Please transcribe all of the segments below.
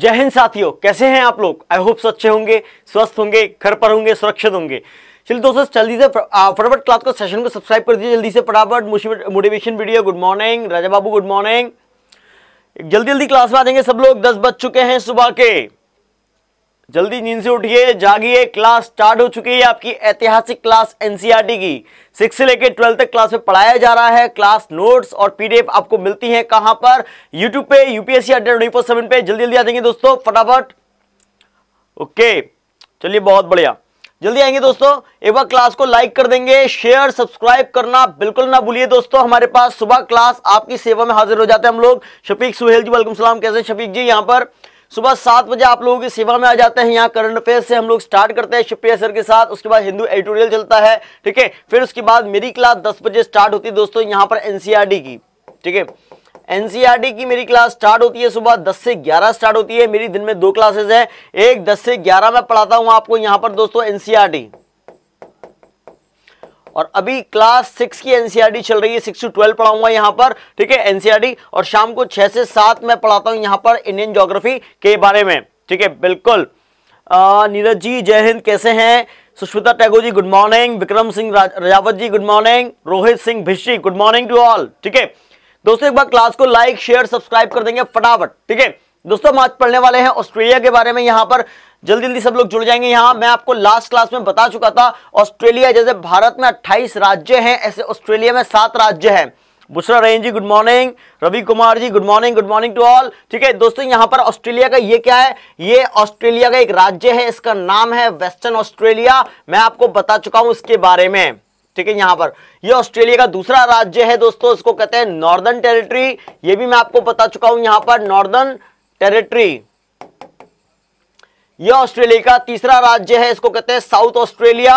जय हिंद साथियों कैसे हैं आप लोग आई होप अच्छे होंगे स्वस्थ होंगे घर पर होंगे सुरक्षित होंगे चलिए दोस्तों जल्दी से फटाफट क्लास को सेशन को सब्सक्राइब कर दीजिए जल्दी से फटाफट मोटिवेशन वीडियो गुड मॉर्निंग राजा बाबू गुड मॉर्निंग जल्दी जल्दी क्लास में आ जाएंगे सब लोग दस बज चुके हैं सुबह के जल्दी नींद से उठिए जागिए क्लास स्टार्ट हो चुकी है आपकी ऐतिहासिक क्लास एनसीईआरटी e की सिक्स से लेकर ट्वेल्थ तक क्लास में पढ़ाया जा रहा है क्लास नोट्स और पीडीएफ आपको मिलती है कहां पर यूट्यूब पे यूपीएससी अड्डे ट्वेंटी फोर सेवन पे जल्दी जल्दी आ जाएंगे दोस्तों फटाफट ओके चलिए बहुत बढ़िया जल्दी आएंगे दोस्तों एक बार क्लास को लाइक कर देंगे शेयर सब्सक्राइब करना बिल्कुल ना भूलिए दोस्तों हमारे पास सुबह क्लास आपकी सेवा में हाजिर हो जाते हैं हम लोग शफीक सुहेल जी वेलकम सलाम कैसे शफीक जी यहाँ पर सुबह सात बजे आप लोगों की सेवा में आ जाते हैं यहाँ करंट अफेयर से हम लोग स्टार्ट करते हैं शिवप्रिया सर के साथ उसके बाद हिंदू एडिटोरियल चलता है ठीक है फिर उसके बाद मेरी क्लास दस बजे स्टार्ट होती है दोस्तों यहाँ पर एनसीआरटी e की ठीक है एनसीईआरटी e की मेरी क्लास स्टार्ट होती है सुबह 10 से 11 स्टार्ट होती है मेरी दिन में दो क्लासेस हैं एक 10 से 11 में पढ़ाता हूं आपको यहां पर दोस्तों एनसीआरटी और अभी क्लास सिक्स की एनसीआरटी e चल रही है सिक्स टू ट्वेल्व पढ़ाऊंगा यहां पर ठीक है एनसीआरटी e और शाम को छह से सात मैं पढ़ाता हूं यहां पर इंडियन ज्योग्राफी के बारे में ठीक है बिल्कुल नीरज जी जय हिंद कैसे हैं Sushmita Tagore ji good morning Vikram Singh Rajawat ji good morning Rohit Singh Bhishri good morning to all ठीक है दोस्तों एक बार क्लास को लाइक शेयर सब्सक्राइब कर देंगे फटाफट ठीक है दोस्तों हम आज पढ़ने वाले हैं ऑस्ट्रेलिया के बारे में यहां पर जल्दी जल्दी सब लोग जुड़ जाएंगे यहाँ मैं आपको लास्ट क्लास में बता चुका था ऑस्ट्रेलिया जैसे भारत में 28 राज्य हैं ऐसे ऑस्ट्रेलिया में सात राज्य हैं Bushra Rain ji good morning Ravi Kumar ji good morning good morning to all ठीक है दोस्तों यहाँ पर ऑस्ट्रेलिया का ये क्या है ये ऑस्ट्रेलिया का एक राज्य है इसका नाम है वेस्टर्न ऑस्ट्रेलिया मैं आपको बता चुका हूँ इसके बारे में ठीक है यहाँ पर ये ऑस्ट्रेलिया का दूसरा राज्य है दोस्तों इसको कहते हैं नॉर्दर्न टेरिटरी ये भी मैं आपको बता चुका हूँ यहाँ पर नॉर्दर्न टेरिटरी यह ऑस्ट्रेलिया का तीसरा राज्य है इसको कहते हैं साउथ ऑस्ट्रेलिया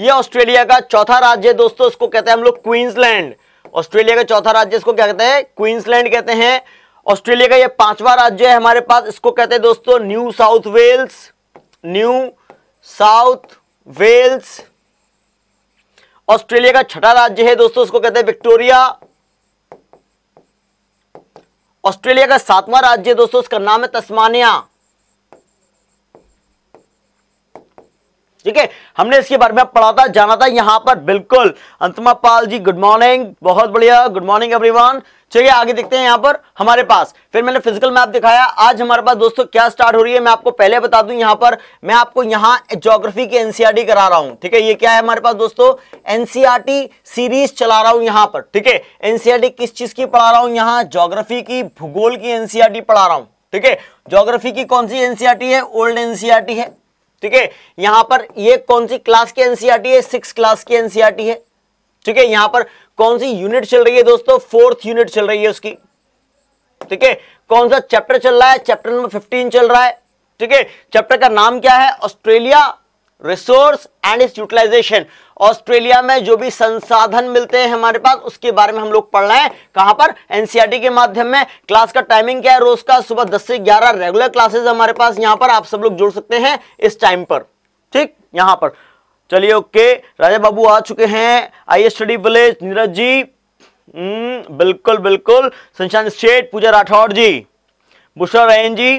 यह ऑस्ट्रेलिया का चौथा राज्य है दोस्तों इसको कहते हैं हम लोग क्वींसलैंड ऑस्ट्रेलिया का चौथा राज्य इसको क्या कहते हैं क्वींसलैंड कहते हैं ऑस्ट्रेलिया का यह पांचवा राज्य है हमारे पास इसको कहते हैं दोस्तों New South Wales New South Wales Australia का छठा राज्य है दोस्तों इसको कहते हैं विक्टोरिया ऑस्ट्रेलिया का सातवां राज्य दोस्तों उसका नाम है तस्मानिया ठीक है हमने इसके बारे में पढ़ा था जाना था यहाँ पर बिल्कुल अंतमा पाल जी गुड मॉर्निंग बहुत बढ़िया गुड मॉर्निंग एवरीवन चलिए आगे देखते हैं यहाँ पर हमारे पास फिर मैंने फिजिकल मैप दिखाया आज हमारे पास दोस्तों क्या स्टार्ट हो रही है मैं आपको पहले बता दूं यहाँ पर मैं आपको यहाँ ज्योग्राफी की एनसीआरटी e करा रहा हूँ ठीक है ये क्या है हमारे पास दोस्तों एनसीआरटी सीरीज e चला रहा हूँ यहाँ पर ठीक है एनसीआरटी e किस चीज की पढ़ा रहा हूँ यहाँ ज्योग्राफी की भूगोल की एनसीआरटी पढ़ा रहा हूँ ठीक है ज्योग्राफी की कौन सी एनसीआरटी है ओल्ड एनसीआरटी है ठीक है यहां पर ये कौन सी क्लास की एनसीआरटी e है सिक्स क्लास की एनसीआरटी e है ठीक है यहां पर कौन सी यूनिट चल रही है दोस्तों फोर्थ यूनिट चल रही है उसकी ठीक है कौन सा चैप्टर चल रहा है चैप्टर नंबर फिफ्टीन चल रहा है ठीक है चैप्टर का नाम क्या है Australia resource and its utilization Australia में जो भी संसाधन मिलते हैं हमारे पास उसके बारे में हम लोग पढ़ रहे हैं कहां पर एनसीआरटी e के माध्यम में क्लास का टाइमिंग क्या है रोज का सुबह दस से ग्यारह रेगुलर क्लासेस हमारे पास यहां पर आप सब लोग जुड़ सकते हैं इस टाइम पर ठीक यहां पर चलिए ओके राजा बाबू आ चुके हैं I study village Neeraj ji हम्म, बिल्कुल बिल्कुल संशांत शेठ पूजा राठौर जी बुशरा रैन जी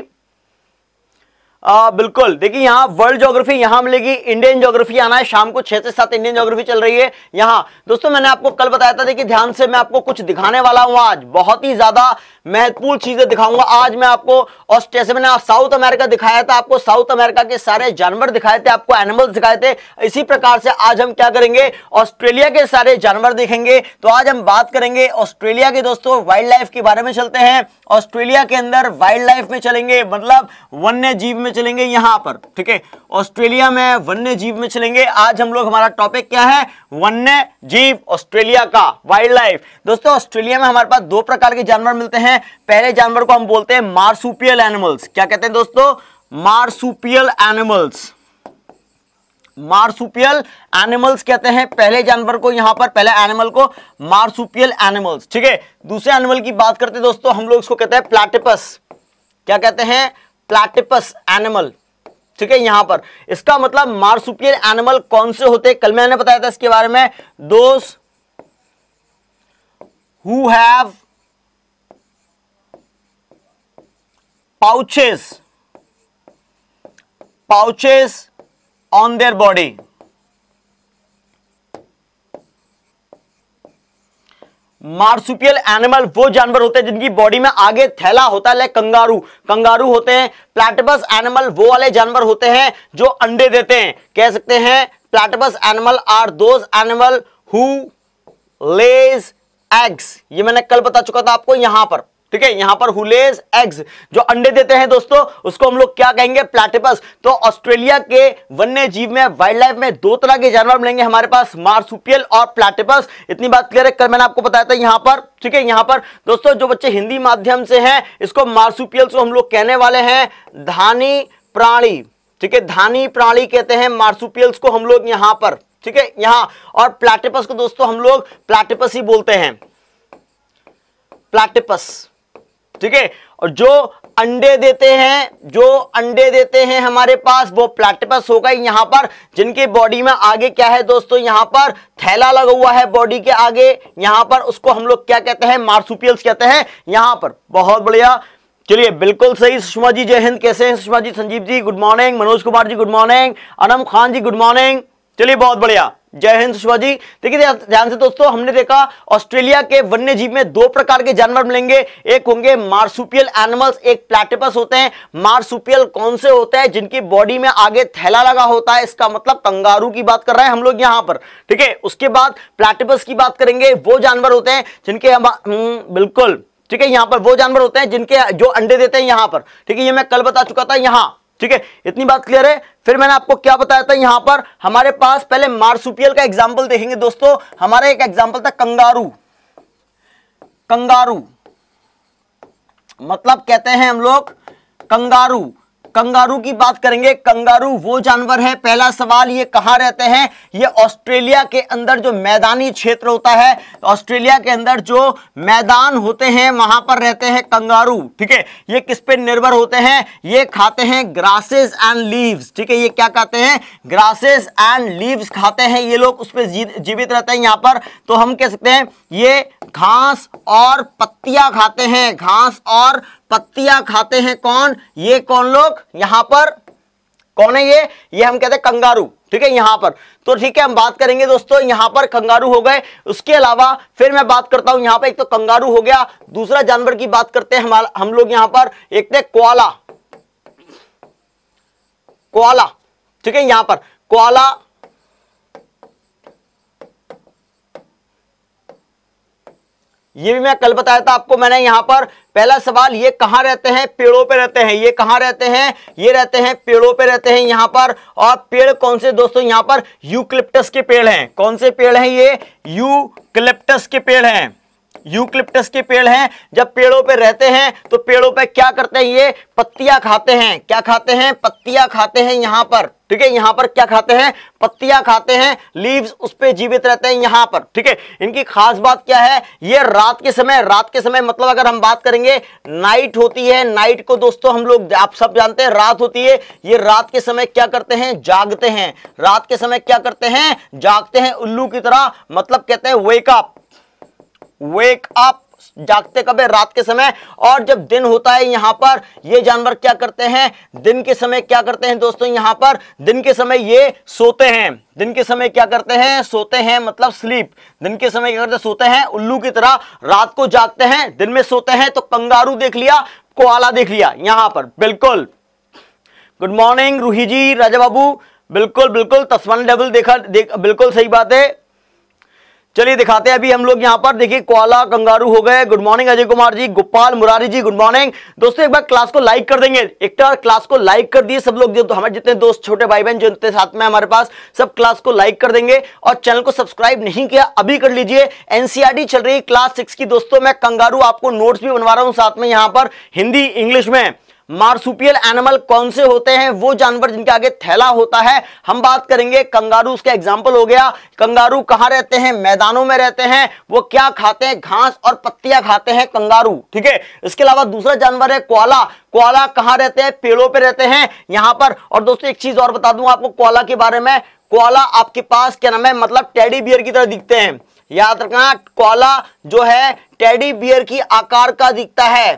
आ, बिल्कुल देखिए यहाँ वर्ल्ड जोग्राफी यहाँ मिलेगी इंडियन ज्योग्राफी आना है शाम को छह से सात इंडियन ज्योग्राफी चल रही है यहाँ दोस्तों मैंने आपको कल बताया था देखिए ध्यान से मैं आपको कुछ दिखाने वाला हूँ आज बहुत ही ज्यादा महत्वपूर्ण चीजें दिखाऊंगा आज मैं आपको और जैसे मैंने साउथ अमेरिका दिखाया था आपको साउथ अमेरिका के सारे जानवर दिखाए थे आपको एनिमल्स दिखाए थे इसी प्रकार से आज हम क्या करेंगे ऑस्ट्रेलिया के सारे जानवर देखेंगे तो आज हम बात करेंगे ऑस्ट्रेलिया के दोस्तों वाइल्ड लाइफ के बारे में चलते हैं ऑस्ट्रेलिया के अंदर वाइल्ड लाइफ में चलेंगे मतलब वन्य जीव में चलेंगे यहां पर ठीक है ऑस्ट्रेलिया में वन्य जीव में चलेंगे आज हम लोग हमारा टॉपिक क्या है वन्य जीव ऑस्ट्रेलिया का वाइल्ड लाइफ दोस्तों ऑस्ट्रेलिया में हमारे पास दो प्रकार के जानवर मिलते हैं पहले जानवर को हम बोलते हैं मार्सुपियल एनिमल्स क्या कहते हैं दोस्तों मार्सुपियल एनिमल्स मार्सुपियल एनिमल्स कहते हैं पहले जानवर को यहां पर पहले एनिमल को मार्सुपियल एनिमल्स ठीक है दूसरे एनिमल की बात करते हैं दोस्तों हम लोग इसको कहते हैं प्लाटिपस क्या कहते हैं प्लाटिपस एनिमल ठीक है यहां पर इसका मतलब मार्सुपियल एनिमल कौन से होते कल मैंने बताया था इसके बारे में दोस्त who have pouches pouches on their body marsupial animal वो जानवर होते हैं जिनकी बॉडी में आगे थैला होता है कंगारू कंगारू होते हैं प्लेटबस एनिमल वो वाले जानवर होते हैं जो अंडे देते हैं कह सकते हैं platypus animal are those animal who lays eggs ये मैंने कल बता चुका था आपको यहां पर ठीक है यहां पर हुलेज एग्स जो अंडे देते हैं दोस्तों उसको हम लोग क्या कहेंगे प्लेटिपस तो ऑस्ट्रेलिया के वन्य जीव में वाइल्ड लाइफ में दो तरह के जानवर मिलेंगे हमारे पास मार्सुपियल और प्लेटिपस इतनी बात क्लियर है कल मैंने आपको बताया था यहां पर ठीक है यहां पर दोस्तों जो बच्चे हिंदी माध्यम से हैं इसको मार्सुपियल हम लोग कहने वाले हैं धानी प्राणी ठीक है धानी प्राणी कहते हैं मार्सुपियल्स को हम लोग यहां पर ठीक है यहां और प्लेटिपस को दोस्तों हम लोग प्लेटिपस ही बोलते हैं प्लेटिपस ठीक है और जो अंडे देते हैं जो अंडे देते हैं हमारे पास वो प्लेटिपस हो गए पर जिनके बॉडी में आगे क्या है दोस्तों यहां पर थैला लगा हुआ है बॉडी के आगे यहां पर उसको हम लोग क्या कहते हैं मार्सुपियल्स कहते हैं यहां पर बहुत बढ़िया चलिए बिल्कुल सही सुषमा जी जय हिंद कैसे हैं Sushma ji Sanjeev ji good morning Manoj Kumar ji good morning Anam Khan ji good morning चलिए बहुत बढ़िया जय हिंद सुषमा जी देखिए ध्यान से दोस्तों हमने देखा ऑस्ट्रेलिया के वन्य जीव में दो प्रकार के जानवर मिलेंगे एक होंगे मार्सुपियल एनिमल्स एक प्लेटिपस होते हैं मार्सुपियल कौन से होते हैं जिनकी बॉडी में आगे थैला लगा होता है इसका मतलब कंगारू की बात कर रहे हैं हम लोग यहां पर ठीक है उसके बाद प्लेटिपस की बात करेंगे वो जानवर होते हैं जिनके हम हम्म, बिल्कुल ठीक है यहां पर वो जानवर होते हैं जिनके जो अंडे देते हैं यहां पर ठीक है ये मैं कल बता चुका था यहां ठीक है इतनी बात क्लियर है फिर मैंने आपको क्या बताया था यहां पर हमारे पास पहले मार्सुपियल का एग्जाम्पल देखेंगे दोस्तों हमारा एक एग्जाम्पल था कंगारू कंगारू मतलब कहते हैं हम लोग कंगारू कंगारू की बात करेंगे कंगारू वो जानवर है पहला सवाल ये कहाँ रहते हैं ये ऑस्ट्रेलिया के अंदर जो मैदानी क्षेत्र होता है ऑस्ट्रेलिया के अंदर जो मैदान होते हैं वहां पर रहते हैं कंगारू ठीक है ये किस पे निर्भर होते हैं ये खाते हैं ग्रासेस एंड लीव्स ठीक है ये क्या खाते हैं ग्रासेस एंड लीव्स खाते हैं ये लोग उस पर जीवित रहते हैं यहाँ पर तो हम कह सकते हैं ये घास और पत्तियां खाते हैं घास और पत्तियां खाते हैं कौन ये कौन लोग यहां पर कौन है ये ये हम कहते हैं कंगारू ठीक है यहां पर तो ठीक है हम बात करेंगे दोस्तों यहां पर कंगारू हो गए उसके अलावा फिर मैं बात करता हूं यहां पर एक तो कंगारू हो गया दूसरा जानवर की बात करते हैं हम हम लोग यहां पर एक थे क्वाला कोआला ठीक है यहां पर क्वाला ये भी मैं कल बताया था आपको मैंने यहां पर पहला सवाल ये कहां रहते हैं पेड़ों पे रहते हैं ये कहां रहते हैं ये रहते हैं पेड़ों पे रहते हैं यहां पर और पेड़ कौन से दोस्तों यहाँ पर यूक्लिप्टस के पेड़ हैं कौन से पेड़ हैं ये यूक्लिप्टस के पेड़ हैं यूक्लिप्टस के पेड़ हैं जब पेड़ों पे रहते हैं तो पेड़ों पे क्या करते हैं ये पत्तियां खाते हैं क्या खाते हैं पत्तियां खाते हैं यहाँ पर ठीक है यहां पर क्या खाते हैं पत्तियां खाते हैं लीव्स उस पर जीवित रहते हैं यहां पर ठीक है इनकी खास बात क्या है ये रात के समय रात के समय मतलब अगर हम बात करेंगे नाइट होती है नाइट को दोस्तों हम लोग आप सब जानते हैं रात होती है ये रात के समय क्या करते हैं जागते हैं रात के समय क्या करते हैं जागते हैं उल्लू की तरह मतलब कहते हैं वेकअप वेकअप जागते कब है रात के समय और जब दिन होता है यहां पर ये जानवर क्या करते हैं दिन के समय क्या करते हैं दोस्तों यहां पर दिन के समय ये सोते हैं दिन के समय क्या करते हैं सोते हैं मतलब स्लीप दिन के समय क्या करते हैं सोते हैं उल्लू की तरह रात को जागते हैं दिन में सोते हैं तो कंगारू देख लिया कोआला देख लिया यहां पर बिल्कुल गुड मॉर्निंग रूही जी राजा बाबू बिल्कुल बिल्कुल तस्वान डबल देखा देख बिल्कुल सही बात है चलिए दिखाते हैं अभी हम लोग यहाँ पर देखिए कोला कंगारू हो गए good morning Ajay Kumar ji Gopal Murari ji good morning दोस्तों एक बार क्लास को लाइक कर देंगे एक बार क्लास को लाइक कर दिए सब लोग जो तो हमारे जितने दोस्त छोटे भाई बहन इतने साथ में हमारे पास सब क्लास को लाइक कर देंगे और चैनल को सब्सक्राइब नहीं किया अभी कर लीजिए एनसीआरटी e चल रही क्लास सिक्स की दोस्तों मैं कंगारू आपको नोट्स भी बनवा रहा हूँ साथ में यहाँ पर हिंदी इंग्लिश में मार्सुपियल एनिमल कौन से होते हैं वो जानवर जिनके आगे थैला होता है हम बात करेंगे कंगारू उसका एग्जाम्पल हो गया कंगारू कहाँ रहते हैं मैदानों में रहते हैं वो क्या खाते हैं घास और पत्तियां खाते हैं कंगारू ठीक है इसके अलावा दूसरा जानवर है कोला कोला कहाँ रहते हैं पेड़ों पे रहते हैं यहाँ पर और दोस्तों एक चीज और बता दूं आपको कोला के बारे में कोला आपके पास क्या नाम है मतलब टेडी बियर की तरह दिखते हैं याद रखना कोला जो है टेडी बियर की आकार का दिखता है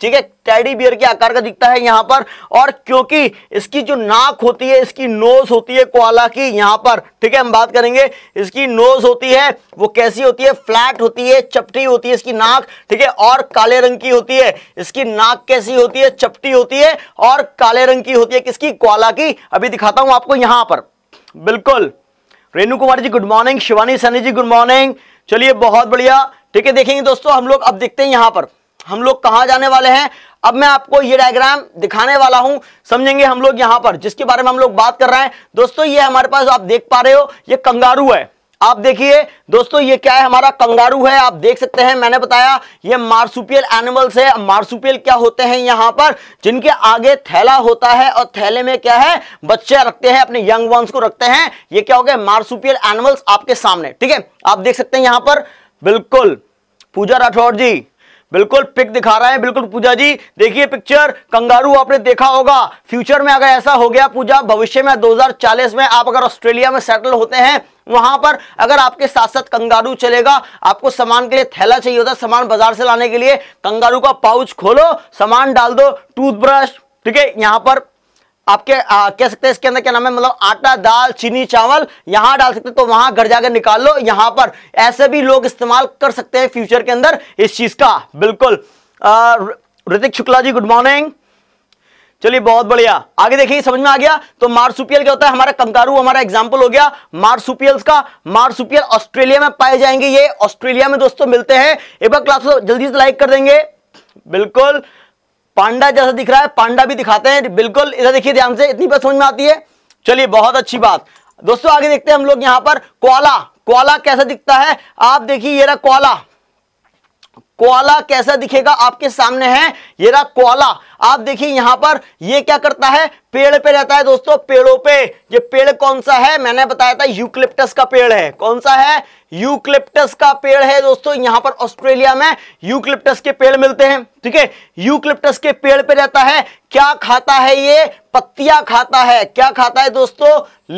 ठीक है टेडी बियर के आकार का दिखता है यहां पर और क्योंकि इसकी जो नाक होती है इसकी नोज होती है कोआला की यहां पर ठीक है हम बात करेंगे इसकी नोज होती है वो कैसी होती है फ्लैट होती है चपटी होती है इसकी नाक ठीक है और काले रंग की होती है इसकी नाक कैसी होती है चपटी होती है और काले रंग की होती है किसकी कोआला की अभी दिखाता हूं आपको यहां पर बिल्कुल Renu Kumar ji good morning Shivani Saini ji good morning चलिए बहुत बढ़िया ठीक है देखेंगे दोस्तों हम लोग अब देखते हैं यहां पर हम लोग कहाँ जाने वाले हैं अब मैं आपको ये डायग्राम दिखाने वाला हूं समझेंगे हम लोग यहाँ पर जिसके बारे में हम लोग बात कर रहे हैं दोस्तों ये हमारे पास आप देख पा रहे हो ये कंगारू है आप देखिए दोस्तों ये क्या है हमारा कंगारू है आप देख सकते हैं मैंने बताया ये मार्सुपियल एनिमल्स है मार्सुपियल क्या होते हैं यहाँ पर जिनके आगे थैला होता है और थैले में क्या है बच्चे रखते हैं अपने यंग वंस को रखते हैं ये क्या हो गया मार्सुपियल एनिमल्स आपके सामने ठीक है आप देख सकते हैं यहाँ पर बिल्कुल पूजा राठौर जी बिल्कुल पिक दिखा रहा है बिल्कुल पूजा जी देखिए पिक्चर कंगारू आपने देखा होगा फ्यूचर में अगर ऐसा हो गया पूजा भविष्य में 2040 में आप अगर ऑस्ट्रेलिया में सेटल होते हैं वहां पर अगर आपके साथ साथ कंगारू चलेगा आपको सामान के लिए थैला चाहिए होता सामान बाजार से लाने के लिए कंगारू का पाउच खोलो सामान डाल दो टूथब्रश ठीक है यहां पर आपके आ, कह सकते हैं इसके अंदर क्या नाम है मतलब आटा दाल चीनी चावल यहां डाल सकते तो वहां घर जाकर निकाल लो यहां पर ऐसे भी लोग इस्तेमाल कर सकते हैं फ्यूचर के अंदर इस चीज का बिल्कुल ऋतिक शुक्ला जी गुड मॉर्निंग चलिए बहुत बढ़िया आगे देखिए समझ में आ गया तो मार्सुपियल क्या होता है हमारा कंकारू हमारा एग्जाम्पल हो गया मार्सुपियल्स का मार्सुपियल ऑस्ट्रेलिया में पाए जाएंगे ये ऑस्ट्रेलिया में दोस्तों मिलते हैं एक बार क्लास जल्दी से लाइक कर देंगे बिल्कुल पांडा जैसा दिख रहा है पांडा भी दिखाते हैं बिल्कुल इधर देखिए ध्यान से इतनी बात समझ में आती है चलिए बहुत अच्छी बात दोस्तों आगे देखते हैं हम लोग यहाँ पर कोला कोला कैसा दिखता है आप देखिए ये रहा कोला कोआला कैसा दिखेगा आपके सामने है ये रहा कोआला आप देखिए यहां पर ये क्या करता है पेड़ पे रहता है दोस्तों पेड़ों पे ये पेड़ कौन सा है मैंने बताया था यूक्लिप्टस का पेड़ है कौन सा है यूक्लिप्टस का पेड़ है दोस्तों यहां पर ऑस्ट्रेलिया में यूक्लिप्टस के पेड़ मिलते हैं ठीक है यूक्लिप्टस के पेड़ पे रहता है क्या खाता है ये पत्तियां खाता है क्या खाता है दोस्तों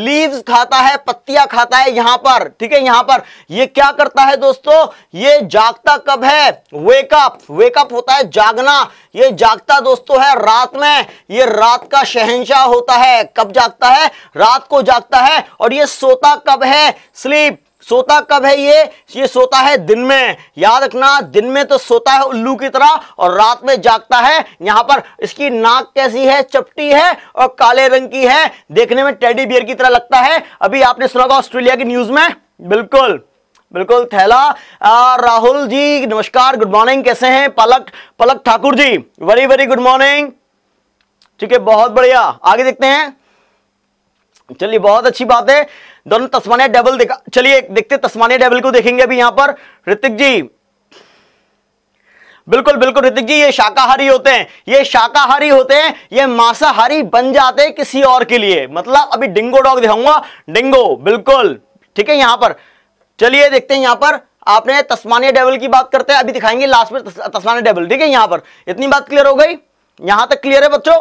लीव्स खाता है पत्तियां खाता है यहां पर ठीक है यहां पर ये क्या करता है दोस्तों ये जागता कब है वेकअप वेकअप होता है जागना ये जागता दोस्तों है रात में ये रात का शहनशाह होता है कब जागता है रात को जागता है और ये सोता कब है स्लीप सोता कब है ये ये सोता है दिन में याद रखना दिन में तो सोता है उल्लू की तरह और रात में जागता है यहां पर इसकी नाक कैसी है चपटी है और काले रंग की है देखने में टेडी बियर की तरह लगता है अभी आपने सुना होगा ऑस्ट्रेलिया की न्यूज में बिल्कुल बिल्कुल थैला राहुल जी नमस्कार गुड मॉर्निंग कैसे हैं Palak Palak Thakur ji very very good morning ठीक है बहुत बढ़िया आगे देखते हैं चलिए बहुत अच्छी बात है दोनों तस्मानिया डेवल देखा चलिए देखते तस्मानिया डेवल को देखेंगे अभी यहां पर ऋतिक जी बिल्कुल बिल्कुल ऋतिक जी ये शाकाहारी होते हैं ये शाकाहारी होते हैं ये मांसाहारी बन जाते हैं किसी और के लिए मतलब अभी डिंगो डॉग दिखाऊंगा डिंगो बिल्कुल ठीक है यहां पर चलिए देखते हैं यहां पर आपने तस्मानिया डेवल की बात करते हैं अभी दिखाएंगे लास्ट में तस्मानिया डेवल ठीक है यहां पर इतनी बात क्लियर हो गई यहां तक क्लियर है बच्चों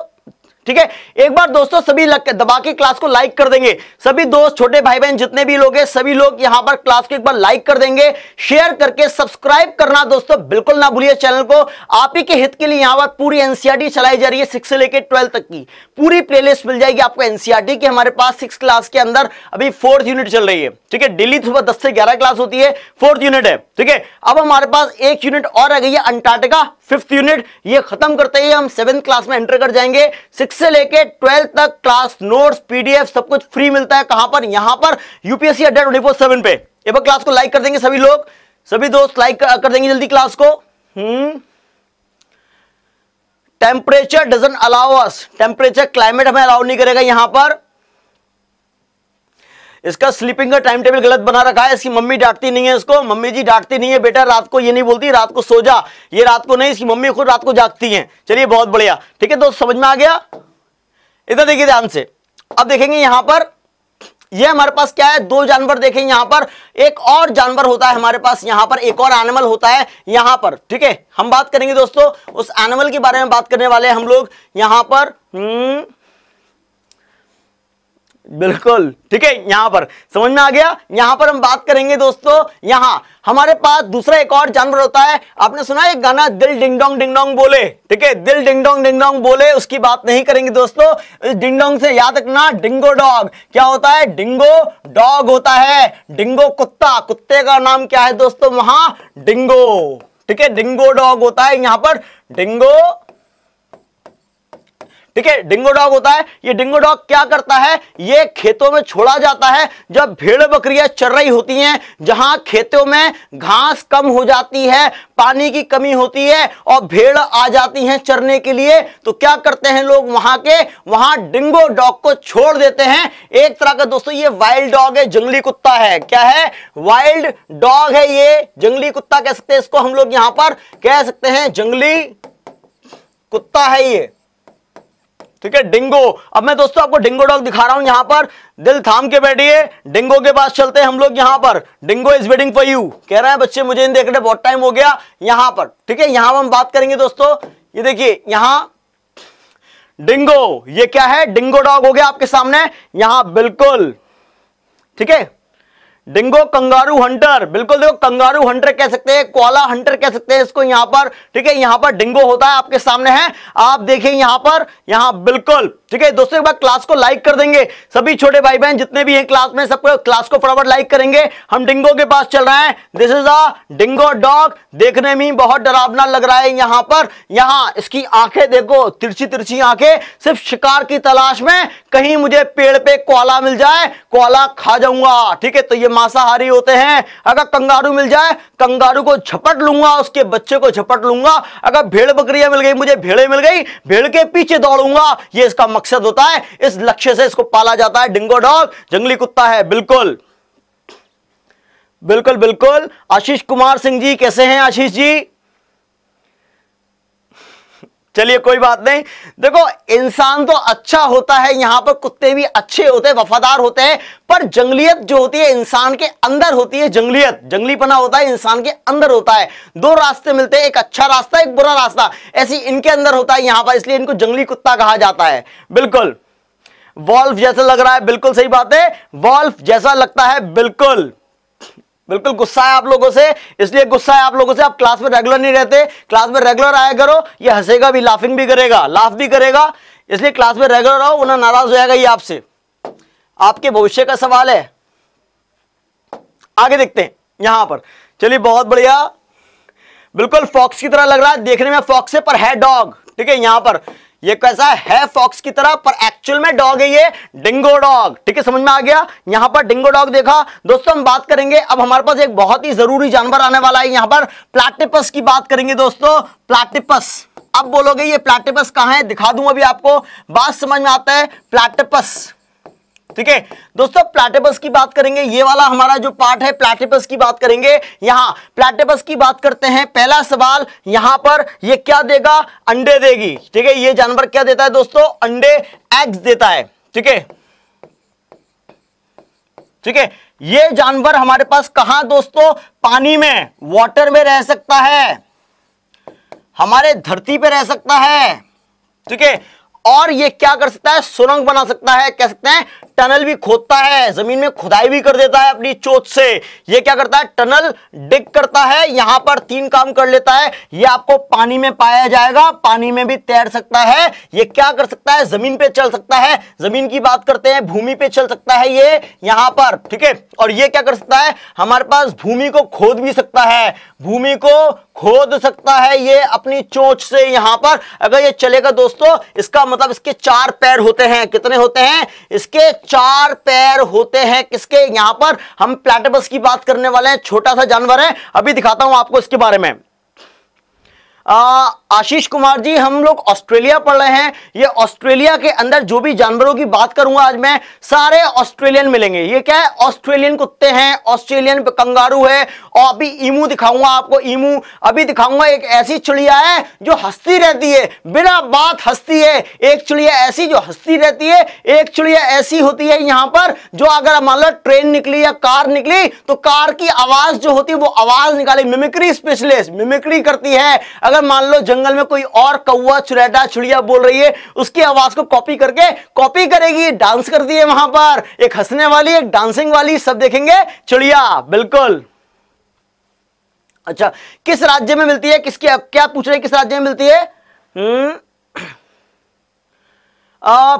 ठीक है एक बार दोस्तों सभी दबा के क्लास को लाइक कर देंगे सभी दोस्त छोटे भाई बहन जितने भी लोग हैं सभी लोग यहां पर क्लास को एक बार लाइक कर देंगे शेयर करके सब्सक्राइब करना दोस्तों बिल्कुल ना भूलिए चैनल को आप ही के हित के लिए यहां पर पूरी एनसीआरटी e चलाई जा रही है सिक्स से लेकर ट्वेल्थ तक की पूरी प्लेलिस्ट मिल जाएगी आपको एनसीआरटी e की हमारे पास सिक्स क्लास के अंदर अभी फोर्थ यूनिट चल रही है ठीक है डेली सुबह दस से ग्यारह क्लास होती है फोर्थ यूनिट है ठीक है अब हमारे पास एक यूनिट और आ गई है अंटार्टिका फिफ्थ यूनिट ये खत्म करते ही हम सेवेंथ क्लास में एंटर कर जाएंगे सिक्स से लेके ट्वेल्थ तक क्लास नोट्स पीडीएफ सब कुछ फ्री मिलता है कहां पर यहां पर यूपीएससी अड्डा ट्वेंटी फोर सेवन पे एक बार क्लास को लाइक कर देंगे सभी लोग सभी दोस्त लाइक कर, देंगे जल्दी क्लास को hmm temperature doesn't allow us temperature climate हमें अलाउ नहीं करेगा यहां पर इसका स्लीपिंग का टाइम टेबल गलत बना रखा है इसकी मम्मी डांटती नहीं है इसको मम्मी जी डांटती नहीं है बेटा रात को ये नहीं बोलती रात को सो जा ये रात को नहीं इसकी मम्मी खुद रात को जागती है चलिए बहुत बढ़िया ठीक है दोस्त समझ में आ गया इधर देखिए ध्यान से अब देखेंगे यहां पर ये हमारे पास क्या है दो जानवर देखें यहां पर एक और जानवर होता है हमारे पास यहां पर एक और एनिमल होता है यहां पर ठीक है हम बात करेंगे दोस्तों उस एनिमल के बारे में बात करने वाले हम लोग यहां पर हम्म बिल्कुल ठीक है यहां पर समझ में आ गया यहां पर हम बात करेंगे दोस्तों यहां हमारे पास दूसरा एक और जानवर होता है आपने सुना है गाना दिल डिंग डोंग डिंग डोंग बोले ठीक है दिल डिंग डोंग डिंग डोंग बोले उसकी बात नहीं करेंगे दोस्तों इस डिंग डोंग से याद रखना डिंगो डॉग क्या होता है डिंगो डॉग होता है डिंगो कुत्ता कुत्ते का नाम क्या है दोस्तों वहां डिंगो ठीक है डिंगो डॉग होता है यहां पर डिंगो ठीक है डिंगो डॉग होता है ये डिंगो डॉग क्या करता है ये खेतों में छोड़ा जाता है जब भेड़ बकरियां चर रही होती हैं जहां खेतों में घास कम हो जाती है पानी की कमी होती है और भेड़ आ जाती हैं चरने के लिए तो क्या करते हैं लोग वहां के वहां डिंगो डॉग को छोड़ देते हैं एक तरह का दोस्तों ये वाइल्ड डॉग है जंगली कुत्ता है क्या है वाइल्ड डॉग है ये जंगली कुत्ता कह सकते हैं इसको हम लोग यहां पर कह सकते हैं जंगली कुत्ता है ये ठीक है डिंगो अब मैं दोस्तों आपको डिंगो डॉग दिखा रहा हूं यहां पर दिल थाम के बैठिए डिंगो के पास चलते हैं हम लोग यहां पर dingo is waiting for you कह रहा है बच्चे मुझे देख रहे बहुत टाइम हो गया यहां पर ठीक है यहां हम बात करेंगे दोस्तों ये देखिए यहां डिंगो ये क्या है डिंगो डॉग हो गया आपके सामने यहां बिल्कुल ठीक है डिंगो कंगारू हंटर बिल्कुल देखो कंगारू हंटर कह सकते हैं कोला हंटर कह सकते हैं इसको यहां पर ठीक है यहां पर डिंगो होता है आपके सामने है आप देखिए यहां पर यहां बिल्कुल ठीक है दोस्तों एक बार क्लास को लाइक कर देंगे सभी छोटे भाई बहन जितने भी हैं क्लास में सबको क्लास को फटाफट लाइक करेंगे हम डिंगो के पास चल रहे हैं this is a dingo dog देखने में बहुत डरावना लग रहा है यहां पर यहां इसकी आंखें देखो तिरछी तिरछी आंखें सिर्फ शिकार की तलाश में कहीं मुझे पेड़ पे कोला मिल जाए कोला खा जाऊंगा ठीक है तो ये मांसाहारी होते हैं अगर कंगारू मिल जाए कंगारू को झपट लूंगा उसके बच्चे को झपट लूंगा अगर भेड़ बकरियां मिल गई मुझे भेड़े मिल गई भेड़ के पीछे दौड़ूंगा ये इसका मकसद होता है इस लक्ष्य से इसको पाला जाता है डिंगो डॉग जंगली कुत्ता है बिल्कुल बिल्कुल बिल्कुल आशीष कुमार सिंह जी कैसे हैं आशीष जी चलिए कोई बात नहीं देखो इंसान तो अच्छा होता है यहां पर कुत्ते भी अच्छे होते हैं वफादार होते हैं पर जंगलियत जो होती है इंसान के अंदर होती है जंगलियत जंगलीपना होता है इंसान के अंदर होता है दो रास्ते मिलते हैं एक अच्छा रास्ता एक बुरा रास्ता ऐसी इनके अंदर होता है यहां पर इसलिए इनको जंगली कुत्ता कहा जाता है बिल्कुल वॉल्फ जैसा लग रहा है बिल्कुल सही बात है वॉल्फ जैसा लगता है बिल्कुल बिल्कुल गुस्सा है आप लोगों से इसलिए गुस्सा है आप लोगों से आप क्लास में रेगुलर नहीं रहते क्लास में रेगुलर आया करो ये हंसेगा भी लाफिंग भी करेगा लाफ भी करेगा इसलिए क्लास में रेगुलर आओ वरना नाराज हो जाएगा ये आपसे आपके भविष्य का सवाल है आगे देखते हैं यहां पर चलिए बहुत बढ़िया बिल्कुल फॉक्स की तरह लग रहा है देखने में फॉक्स है पर है डॉग ठीक है यहां पर ये कैसा है फॉक्स की तरह पर एक्चुअल में डॉग है ये डिंगो डॉग ठीक है समझ में आ गया यहां पर डिंगो डॉग देखा दोस्तों हम बात करेंगे अब हमारे पास एक बहुत ही जरूरी जानवर आने वाला है यहां पर प्लाटिपस की बात करेंगे दोस्तों प्लाटिपस अब बोलोगे ये प्लाटिपस कहां है दिखा दूं अभी आपको बात समझ में आता है प्लाटिपस ठीक है दोस्तों प्लेटेबस की बात करेंगे ये वाला हमारा जो पार्ट है प्लेटेबस की बात करेंगे यहां प्लेटेबस की बात करते हैं पहला सवाल यहां पर ये क्या देगा अंडे देगी ठीक है ये जानवर क्या देता है दोस्तों अंडे एग्स देता है ठीक है ठीक है ये जानवर हमारे पास कहां दोस्तों पानी में वाटर में रह सकता है हमारे धरती पे रह सकता है ठीक है और ये क्या कर सकता है सुरंग बना सकता है कह सकते हैं टनल भी खोदता है जमीन में खुदाई भी कर देता है अपनी चोट से ये क्या करता है टनल डिग करता है यहां पर तीन काम कर लेता है ये आपको पानी में पाया जाएगा पानी में भी तैर सकता है ये क्या कर सकता है जमीन पे चल सकता है जमीन की बात करते हैं भूमि पे चल सकता है ये यहां पर ठीक है और ये क्या कर सकता है हमारे पास भूमि को खोद भी सकता है भूमि को खोद सकता है ये अपनी चोच से यहां पर अगर ये चलेगा दोस्तों इसका मतलब इसके चार पैर होते हैं कितने होते हैं इसके चार पैर होते हैं किसके यहां पर हम प्लेटेबस की बात करने वाले हैं छोटा सा जानवर है अभी दिखाता हूं आपको इसके बारे में आ, आशीष कुमार जी हम लोग ऑस्ट्रेलिया पढ़ रहे हैं ये ऑस्ट्रेलिया के अंदर जो भी जानवरों की बात करूंगा आज मैं सारे ऑस्ट्रेलियन मिलेंगे ये क्या है ऑस्ट्रेलियन कुत्ते हैं ऑस्ट्रेलियन कंगारू है और अभी ईमू दिखाऊंगा आपको ईमू अभी दिखाऊंगा एक ऐसी चिड़िया है जो हंसती रहती है बिना बात हंसती है एक चिड़िया ऐसी जो हंसती रहती है एक चिड़िया ऐसी होती है यहाँ पर जो अगर मान लो ट्रेन निकली या कार निकली तो कार की आवाज जो होती है वो आवाज निकाली मिमिक्री स्पेशलिस्ट मिमिक्री करती है अगर मान लो जंगल में कोई और कौआ चुरैदा चुड़िया बोल रही है उसकी आवाज को कॉपी करके कॉपी करेगी डांस कर दिए वहां पर एक हंसने वाली एक डांसिंग वाली सब देखेंगे चिड़िया बिल्कुल अच्छा किस राज्य में मिलती है किसकी क्या पूछ रहे हैं किस राज्य में मिलती है हम्म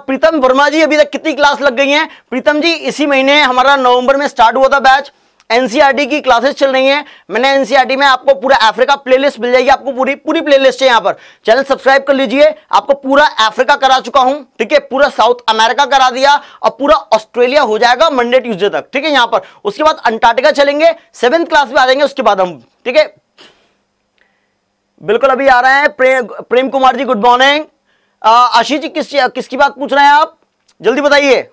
प्रीतम वर्मा जी अभी तक कितनी क्लास लग गई हैं प्रीतम जी इसी महीने हमारा नवंबर में स्टार्ट हुआ था बैच एनसीआरटी की क्लासेस चल रही हैं मैंने एनसीआरटी में आपको पूरा अफ्रीका प्लेलिस्ट मिल जाएगी आपको पूरी पूरी प्लेलिस्ट है यहाँ पर चैनल सब्सक्राइब कर लीजिए आपको पूरा अफ्रीका करा चुका हूँ ठीक है पूरा साउथ अमेरिका करा दिया और पूरा ऑस्ट्रेलिया हो जाएगा मंडे ट्यूजडे तक ठीक है यहाँ पर उसके बाद अंटार्टिका चलेंगे सेवेंथ क्लास में आ जाएंगे उसके बाद हम ठीक है बिल्कुल अभी आ रहे हैं प्रे, प्रेम कुमार जी गुड मॉर्निंग आशीष जी किस किसकी बात पूछ रहे हैं आप जल्दी बताइए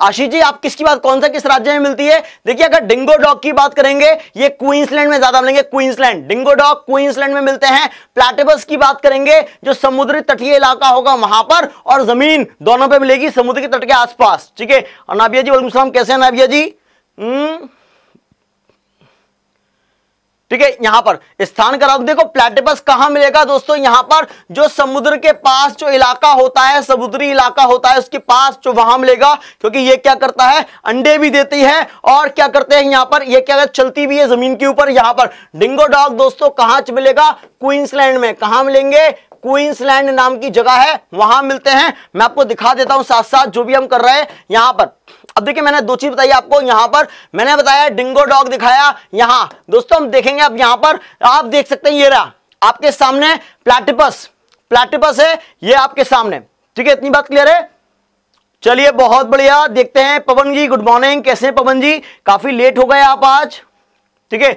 आशीष जी आप किसकी बात कौन सा किस राज्य में मिलती है देखिए अगर डिंगो डॉग की बात करेंगे ये क्वींसलैंड में ज्यादा मिलेंगे क्वींसलैंड डिंगो डॉग क्वींसलैंड में मिलते हैं प्लेटेबस की बात करेंगे जो समुद्री तटीय इलाका होगा वहां पर और जमीन दोनों पे मिलेगी समुद्र के तट के आसपास ठीक है अनाबिया जी सलाम कैसे हैं अनाबिया जी हम्म ठीक है यहां पर स्थान का रंग देखो प्लेटिपस कहां मिलेगा दोस्तों यहां पर जो समुद्र के पास जो इलाका होता है समुद्री इलाका होता है उसके पास जो वहां मिलेगा क्योंकि ये क्या करता है अंडे भी देती है और क्या करते हैं यहां पर ये क्या चलती भी है जमीन के ऊपर यहां पर डिंगो डॉग दोस्तों कहां मिलेगा क्वींसलैंड में कहा मिलेंगे क्वींसलैंड नाम की जगह है वहां मिलते हैं मैं आपको दिखा देता हूं साथ साथ जो भी हम कर रहे हैं यहां पर अब देखिए मैंने दो चीज बताई आपको यहां पर मैंने बताया डिंगो डॉग दिखाया यहां दोस्तों हम देखेंगे अब यहां पर आप देख सकते हैं ये रहा आपके सामने प्लेटिपस प्लेटिपस है ये आपके सामने ठीक है इतनी बात क्लियर है चलिए बहुत बढ़िया देखते हैं पवन जी गुड मॉर्निंग कैसे हैं पवन जी काफी लेट हो गए आप आज ठीक है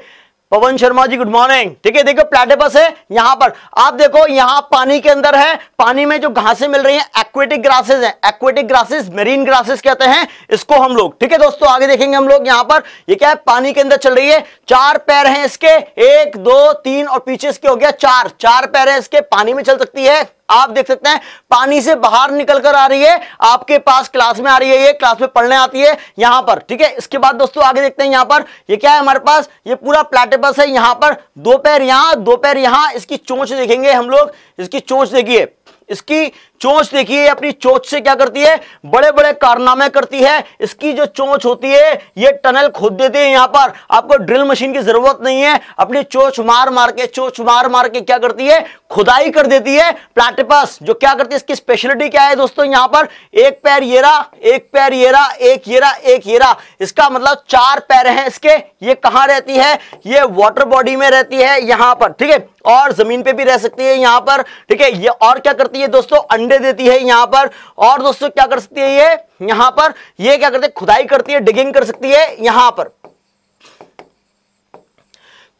पवन शर्मा जी गुड मॉर्निंग ठीक है देखो प्लेटेपस है यहां पर आप देखो यहां पानी के अंदर है पानी में जो घासें मिल रही हैं एक्वेटिक ग्रासेस हैं एक्वेटिक ग्रासेस मेरीन ग्रासेस कहते हैं इसको हम लोग ठीक है दोस्तों आगे देखेंगे हम लोग यहां पर ये क्या है पानी के अंदर चल रही है चार पैर हैं इसके एक दो तीन और पीछे इसके हो गया चार चार पैर है इसके पानी में चल सकती है आप देख सकते हैं पानी से बाहर निकलकर आ रही है आपके पास क्लास में आ रही है ये क्लास में पढ़ने आती है यहां पर ठीक है इसके बाद दोस्तों आगे देखते हैं यहां पर ये क्या है हमारे पास ये पूरा प्लेटेपस है यहां पर दो पैर यहां दो पैर यहां इसकी चोच देखेंगे हम लोग इसकी चोच देखिए इसकी चोंच देखिए अपनी चोंच से क्या करती है बड़े बड़े कारनामे करती है इसकी जो चोंच होती है ये टनल खोद देती है यहां पर आपको ड्रिल मशीन की जरूरत नहीं है अपनी चोंच मार मार के चोंच मार मार के क्या करती है खुदाई कर देती है प्लाटिपस जो क्या करती है इसकी स्पेशलिटी क्या है दोस्तों यहां पर एक पैर येरा एक पैर येरा एक येरा एक येरा इसका मतलब चार पैर हैं इसके ये कहां रहती है ये वाटर बॉडी में रहती है यहां पर ठीक है और जमीन पे भी रह सकती है यहां पर ठीक है ये और क्या करती है दोस्तों अंडे देती है यहां पर और दोस्तों क्या कर सकती है ये यहां पर ये क्या करती है खुदाई करती है डिगिंग कर सकती है यहां पर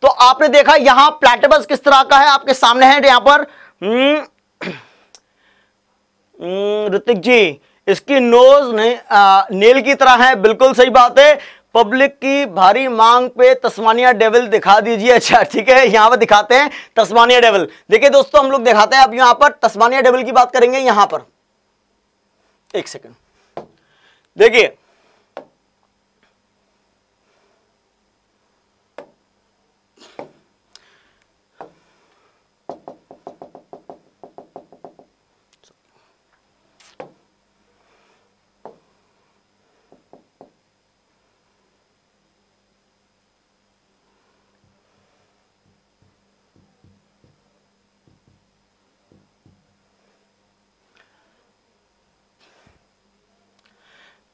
तो आपने देखा यहां प्लेटेबस किस तरह का है आपके सामने है यहां पर हम्म, हम्म, ऋतिक जी इसकी नोज ने, आ, नेल की तरह है बिल्कुल सही बात है पब्लिक की भारी मांग पे तस्मानिया डेविल दिखा दीजिए अच्छा ठीक है यहाँ पर दिखाते हैं तस्मानिया डेविल देखिए दोस्तों हम लोग दिखाते हैं अब यहाँ पर तस्मानिया डेविल की बात करेंगे यहाँ पर एक सेकंड देखिए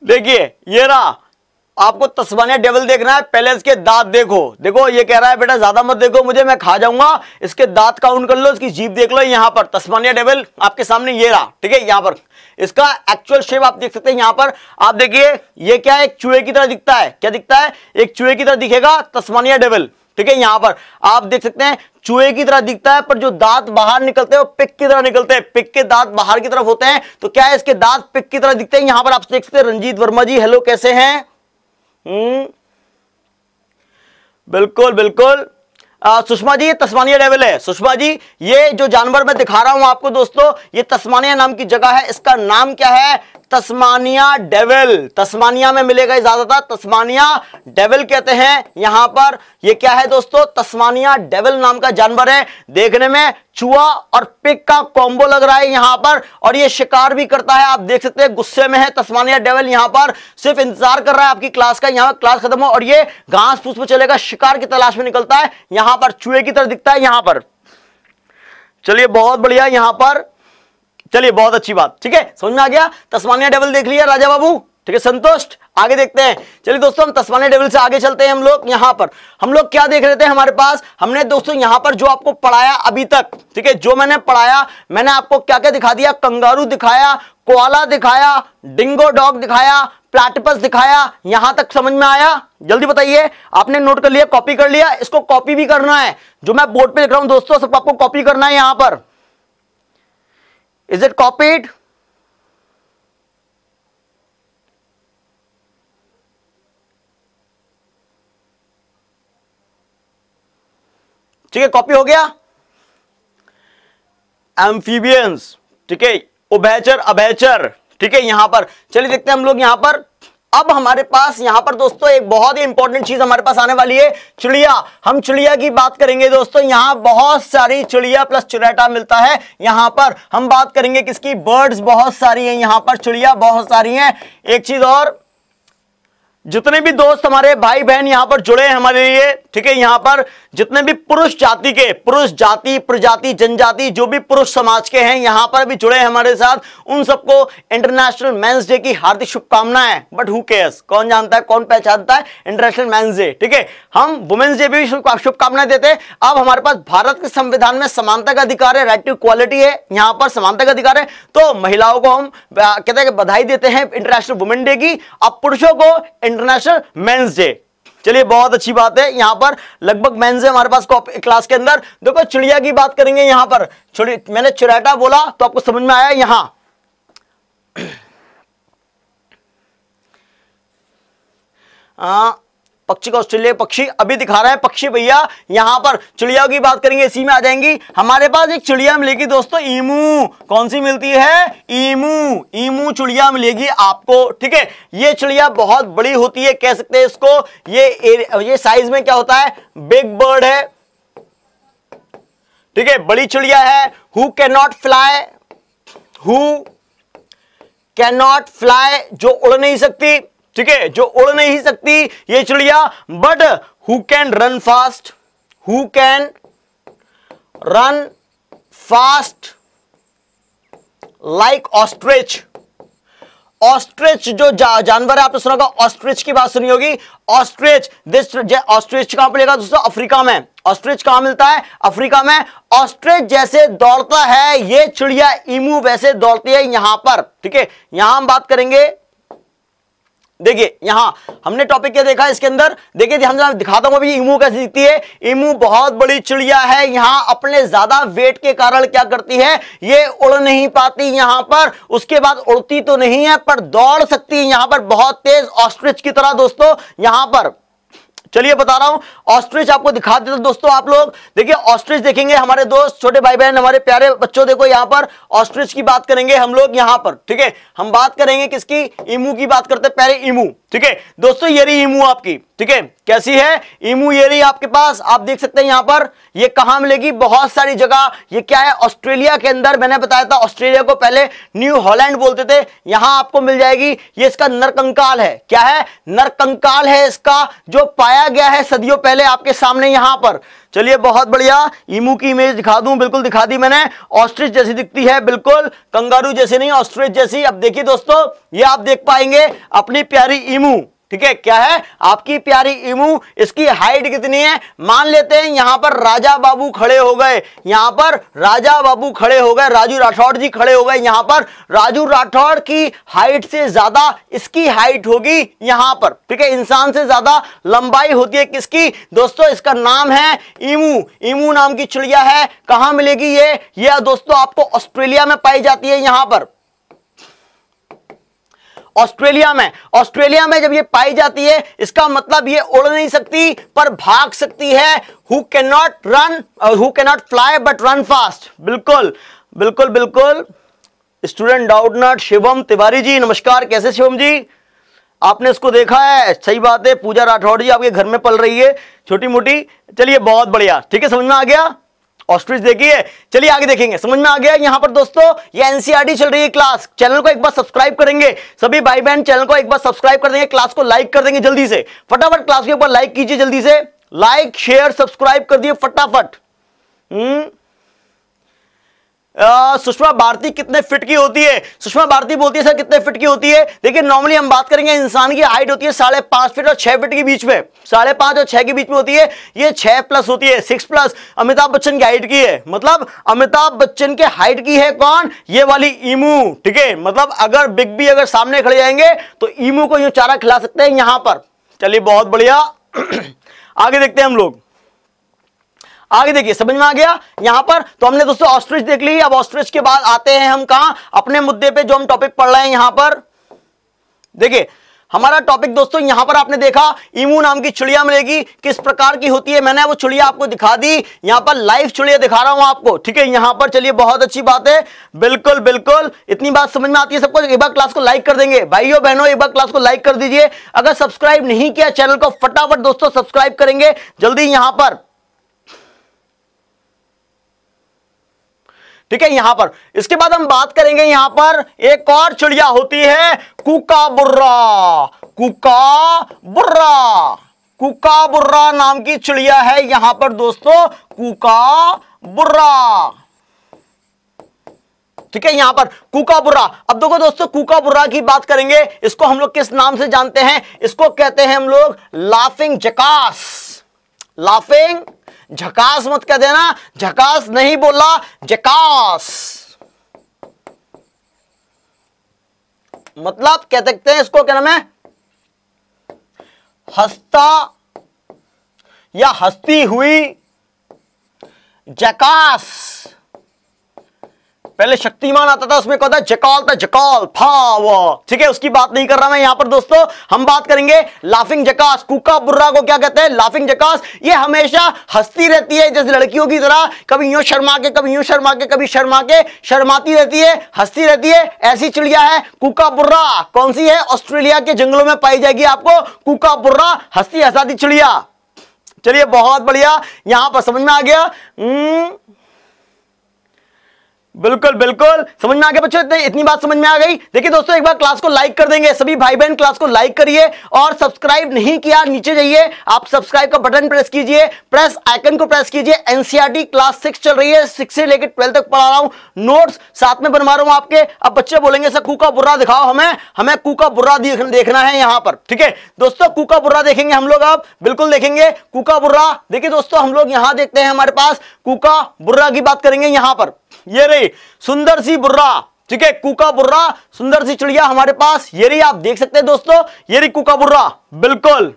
देखिए ये रहा आपको तस्वानिया डेवल देखना है पहले इसके दांत देखो देखो ये कह रहा है बेटा ज्यादा मत देखो मुझे मैं खा जाऊंगा इसके दांत काउंट कर लो इसकी जीप देख लो यहाँ पर तस्मानिया डेवल आपके सामने ये रहा ठीक है यहाँ पर इसका एक्चुअल शेप आप देख सकते हैं यहाँ पर आप देखिए ये क्या एक चूहे की तरह दिखता है क्या दिखता है एक चूहे की तरह दिखेगा तस्मानिया डेवल ठीक है यहां पर आप देख सकते हैं चूहे की तरह दिखता है पर जो दांत बाहर निकलते हैं वो पिक की तरह निकलते हैं पिक के दांत बाहर की तरफ होते हैं तो क्या है इसके दांत पिक की तरह दिखते हैं यहां पर आप देख सकते हैं रंजीत वर्मा जी हेलो कैसे हैं हम्म। बिल्कुल बिल्कुल सुषमा जी ये तस्मानिया लेवल है सुषमा जी ये जो जानवर मैं दिखा रहा हूं आपको दोस्तों ये तस्मानिया नाम की जगह है इसका नाम क्या है तस्मानिया डेविल तस्मानिया में मिलेगा ज्यादातर तस्मानिया डेविल कहते हैं यहां पर ये क्या है दोस्तों तस्मानिया डेविल नाम का जानवर है देखने में चूहा और पिक का कॉम्बो लग रहा है यहां पर और ये शिकार भी करता है आप देख सकते हैं गुस्से में है तस्मानिया डेवल यहां पर सिर्फ इंतजार कर रहा है आपकी क्लास का यहां क्लास खत्म हो और ये घास फूस में चलेगा शिकार की तलाश में निकलता है यहां पर चूहे की तरह दिखता है यहां पर चलिए बहुत बढ़िया यहां पर चलिए बहुत अच्छी बात ठीक है समझ में आ गया तस्मानिया डेवल देख लिया राजा बाबू ठीक है संतुष्ट आगे देखते हैं चलिए दोस्तों हम तस्मानिया डेवल से आगे चलते हैं हम लोग यहां पर हम लोग क्या देख रहे थे हमारे पास हमने दोस्तों यहां पर जो आपको पढ़ाया अभी तक ठीक है जो मैंने पढ़ाया मैंने आपको क्या क्या दिखा दिया कंगारू दिखाया कोआला दिखाया डिंगो डॉग दिखाया प्लाटिपस दिखाया यहां तक समझ में आया जल्दी बताइए आपने नोट कर लिया कॉपी कर लिया इसको कॉपी भी करना है जो मैं बोर्ड पे लिख रहा हूं दोस्तों सबको आपको कॉपी करना है यहां पर is it copied ठीक है कॉपी हो गया एम्फीबियंस ठीक है उभैचर अभैचर ठीक है यहां पर चलिए देखते हैं हम लोग यहां पर अब हमारे पास यहां पर दोस्तों एक बहुत ही इंपॉर्टेंट चीज हमारे पास आने वाली है चिड़िया हम चिड़िया की बात करेंगे दोस्तों यहां बहुत सारी चिड़िया प्लस चुरेटा मिलता है यहां पर हम बात करेंगे किसकी बर्ड्स बहुत सारी है यहां पर चिड़िया बहुत सारी है एक चीज और जितने भी दोस्त हमारे भाई बहन यहां पर जुड़े हैं हमारे लिए ठीक है यहां पर जितने भी पुरुष जाति के पुरुष जाति प्रजाति जनजाति जो भी पुरुष समाज के हैं यहां पर भी जुड़े हैं हमारे साथ उन सबको इंटरनेशनल मेंस डे की हार्दिक शुभकामना है बट हु केयर्स कौन जानता है कौन पहचानता है इंटरनेशनल मेन्स डे ठीक है हम वुमेन्स डे भी शुभकामनाएं देते हैं अब हमारे पास भारत के संविधान में समानता का अधिकार है राइट टू इक्वालिटी है यहां पर समानता का अधिकार है तो महिलाओं को हम कहते हैं बधाई देते हैं इंटरनेशनल वुमेन डे की अब पुरुषों को इंटरनेशनल मेंस डे चलिए बहुत अच्छी बात है यहाँ पर लगभग मेंस है हमारे पास क्लास के अंदर देखो चिड़िया की बात करेंगे यहाँ पर मैंने चिड़ैटा बोला तो आपको समझ में आया यहाँ आ, पक्षी का ऑस्ट्रेलिया पक्षी अभी दिखा रहा है पक्षी भैया यहाँ पर चिड़ियाओं की बात करेंगे इसी में आ जाएंगी हमारे पास एक चिड़िया मिलेगी दोस्तों ईमू कौन सी मिलती है ईमू ईमू चिड़िया मिलेगी आपको ठीक है ये चिड़िया बहुत बड़ी होती है कह सकते हैं इसको ये ये साइज में क्या होता है बिग बर्ड है ठीक है बड़ी चिड़िया है who can not fly who can not fly जो उड़ नहीं सकती ठीक है जो उड़ नहीं सकती ये चिड़िया but who can run fast who can run fast like ostrich ostrich जो जा, जानवर है आपने सुना होगा ऑस्ट्रिच की बात सुनी होगी ऑस्ट्रिच दिस ऑस्ट्रिच कहां मिलेगा दोस्तों अफ्रीका में ऑस्ट्रिच कहां मिलता है अफ्रीका में ऑस्ट्रिच जैसे दौड़ता है ये चिड़िया इमू वैसे दौड़ती है यहां पर ठीक है यहां हम बात करेंगे देखिए यहां हमने टॉपिक क्या देखा इसके अंदर देखिए हम दिखाता हूं अभी इमू कैसे दिखती है इमू बहुत बड़ी चिड़िया है यहां अपने ज्यादा वेट के कारण क्या करती है ये उड़ नहीं पाती यहां पर उसके बाद उड़ती तो नहीं है पर दौड़ सकती है यहां पर बहुत तेज ऑस्ट्रिच की तरह दोस्तों यहां पर चलिए बता रहा हूं ऑस्ट्रिच आपको दिखा देता दोस्तों आप लोग देखिए ऑस्ट्रिच देखेंगे हमारे दोस्त छोटे भाई बहन हमारे प्यारे बच्चों देखो यहां पर ऑस्ट्रिच की बात करेंगे हम लोग यहाँ पर ठीक है हम बात करेंगे किसकी इमू की बात करते प्यारे इमू ठीक है दोस्तों ये रही इमू आपकी ठीक है कैसी है इमू ये रही आपके पास आप देख सकते हैं यहां पर ये कहां मिलेगी बहुत सारी जगह ये क्या है ऑस्ट्रेलिया के अंदर मैंने बताया था ऑस्ट्रेलिया को पहले न्यू हॉलैंड बोलते थे यहां आपको मिल जाएगी ये इसका नरकंकाल है क्या है नरकंकाल है इसका जो पाया गया है सदियों पहले आपके सामने यहां पर चलिए बहुत बढ़िया इमू की इमेज दिखा दूं बिल्कुल दिखा दी मैंने ऑस्ट्रिच जैसी दिखती है बिल्कुल कंगारू जैसी नहीं ऑस्ट्रिच जैसी अब देखिए दोस्तों ये आप देख पाएंगे अपनी प्यारी इमू ठीक है क्या है आपकी प्यारी इमू इसकी हाइट कितनी है मान लेते हैं यहां पर राजा बाबू खड़े हो गए यहां पर राजा बाबू खड़े हो गए राजू राठौड़ जी खड़े हो गए यहां पर राजू राठौड़ की हाइट से ज्यादा इसकी हाइट होगी यहां पर ठीक है इंसान से ज्यादा लंबाई होती है किसकी दोस्तों इसका नाम है इमू इमू नाम की चिड़िया है कहां मिलेगी ये यह दोस्तों आपको ऑस्ट्रेलिया में पाई जाती है यहां पर ऑस्ट्रेलिया में ऑस्ट्रेलिया में जब ये पाई जाती है इसका मतलब ये उड़ नहीं सकती पर भाग सकती है who can not run who can not fly but run fast बिल्कुल बिल्कुल बिल्कुल student doubt not Shivam Tiwari ji नमस्कार कैसे शिवम जी आपने इसको देखा है सही बात है पूजा राठौड़ जी आपके घर में पल रही है छोटी मोटी चलिए बहुत बढ़िया ठीक है समझ में आ गया ऑस्ट्रिच देखिए चलिए आगे देखेंगे समझ में आ गया यहाँ पर दोस्तों ये एनसीआरटी e चल रही है क्लास चैनल को एक बार सब्सक्राइब करेंगे सभी भाई बहन चैनल को एक बार सब्सक्राइब कर देंगे क्लास को लाइक कर देंगे जल्दी से फटाफट क्लास के ऊपर लाइक कीजिए जल्दी से लाइक शेयर सब्सक्राइब कर दिए फटाफट हम्म सुषमा भारती कितने फिट की होती है सुषमा भारती बोलती है सर कितने फिट की होती है देखिए नॉर्मली हम बात करेंगे इंसान की हाइट होती है साढ़े पांच फिट और छह फिट के बीच में साढ़े पांच और छह के बीच में होती है ये छह प्लस होती है सिक्स प्लस अमिताभ बच्चन की हाइट की है मतलब अमिताभ बच्चन के हाइट की है कौन ये वाली इमू ठीक है मतलब अगर बिग बी अगर सामने खड़े जाएंगे तो इमू को यू चारा खिला सकते हैं यहां पर चलिए बहुत बढ़िया आगे देखते हैं हम लोग आगे देखिए समझ में आ गया यहां पर तो हमने दोस्तों ऑस्ट्रिच देख ली अब ऑस्ट्रिच के बाद आते हैं हम कहा अपने मुद्दे पे जो हम टॉपिक पढ़ रहे हैं यहां पर देखिए हमारा टॉपिक दोस्तों यहां पर आपने देखा इमू नाम की चुड़िया मिलेगी किस प्रकार की होती है मैंने वो चुड़िया आपको दिखा दी यहां पर लाइव चुड़िया दिखा रहा हूं आपको ठीक है यहां पर चलिए बहुत अच्छी बात है बिल्कुल बिल्कुल इतनी बात समझ में आती है सबको एक बार क्लास को लाइक कर देंगे भाइयों बहनों एक बार क्लास को लाइक कर दीजिए अगर सब्सक्राइब नहीं किया चैनल को फटाफट दोस्तों सब्सक्राइब करेंगे जल्दी यहां पर ठीक है यहां पर इसके बाद हम बात करेंगे यहां पर एक और चिड़िया होती है कुका कुका बुर्रा बुर्रा कुका बुर्रा नाम की चिड़िया है यहां पर दोस्तों कुका बुर्रा ठीक है यहां पर कुका बुर्रा अब देखो दोस्तों कुका बुर्रा की बात करेंगे इसको हम लोग किस नाम से जानते हैं इसको कहते हैं हम लोग लाफिंग जकास लाफिंग झकास मत कह देना झकास नहीं बोला जकास मतलब कह सकते हैं इसको क्या नाम है हस्ता या हस्ती हुई जकास पहले शक्तिमान आता था उसमें कहता जकॉल था जकॉल फाव ठीक है उसकी बात नहीं कर रहा मैं यहां पर दोस्तों हम बात करेंगे लाफिंग जकास कुका बुर्रा को क्या कहते हैं लाफिंग जकास ये हमेशा हंसती रहती है जैसे लड़कियों की तरह कभी यूं शर्मा के कभी यूं शर्मा के कभी शर्मा के शर्माती रहती है हंसती रहती है ऐसी चिड़िया है कुका बुर्रा कौन सी है ऑस्ट्रेलिया के जंगलों में पाई जाएगी आपको कुका बुर्रा हंसती हंसाती चिड़िया चलिए बहुत बढ़िया यहां पर समझ में आ गया हम्म, बिल्कुल बिल्कुल समझ में आ गया बच्चों इतनी, इतनी बात समझ में आ गई देखिए दोस्तों एक बार क्लास को लाइक कर देंगे सभी भाई बहन क्लास को लाइक करिए और सब्सक्राइब नहीं किया नीचे जाइए आप सब्सक्राइब का बटन प्रेस कीजिए प्रेस आइकन को प्रेस कीजिए एनसीआरटी क्लास सिक्स चल रही है सिक्स से लेकर ट्वेल्थ तक पढ़ा रहा हूँ नोट्स साथ में बनवा रहा हूँ आपके अब बच्चे बोलेंगे सर कूका बुर्रा दिखाओ हमें हमें कूका बुर्रा देखना है यहाँ पर ठीक है दोस्तों कूका बुर्रा देखेंगे हम लोग आप बिल्कुल देखेंगे कूका बुर्रा देखिए दोस्तों हम लोग यहाँ देखते हैं हमारे पास कूका बुर्रा की बात करेंगे यहाँ पर ये रही सुंदर सी बुर्रा ठीक है कुका बुर्रा सुंदर सी चिड़िया हमारे पास ये रही आप देख सकते हैं दोस्तों ये रही कुका बुर्रा बिल्कुल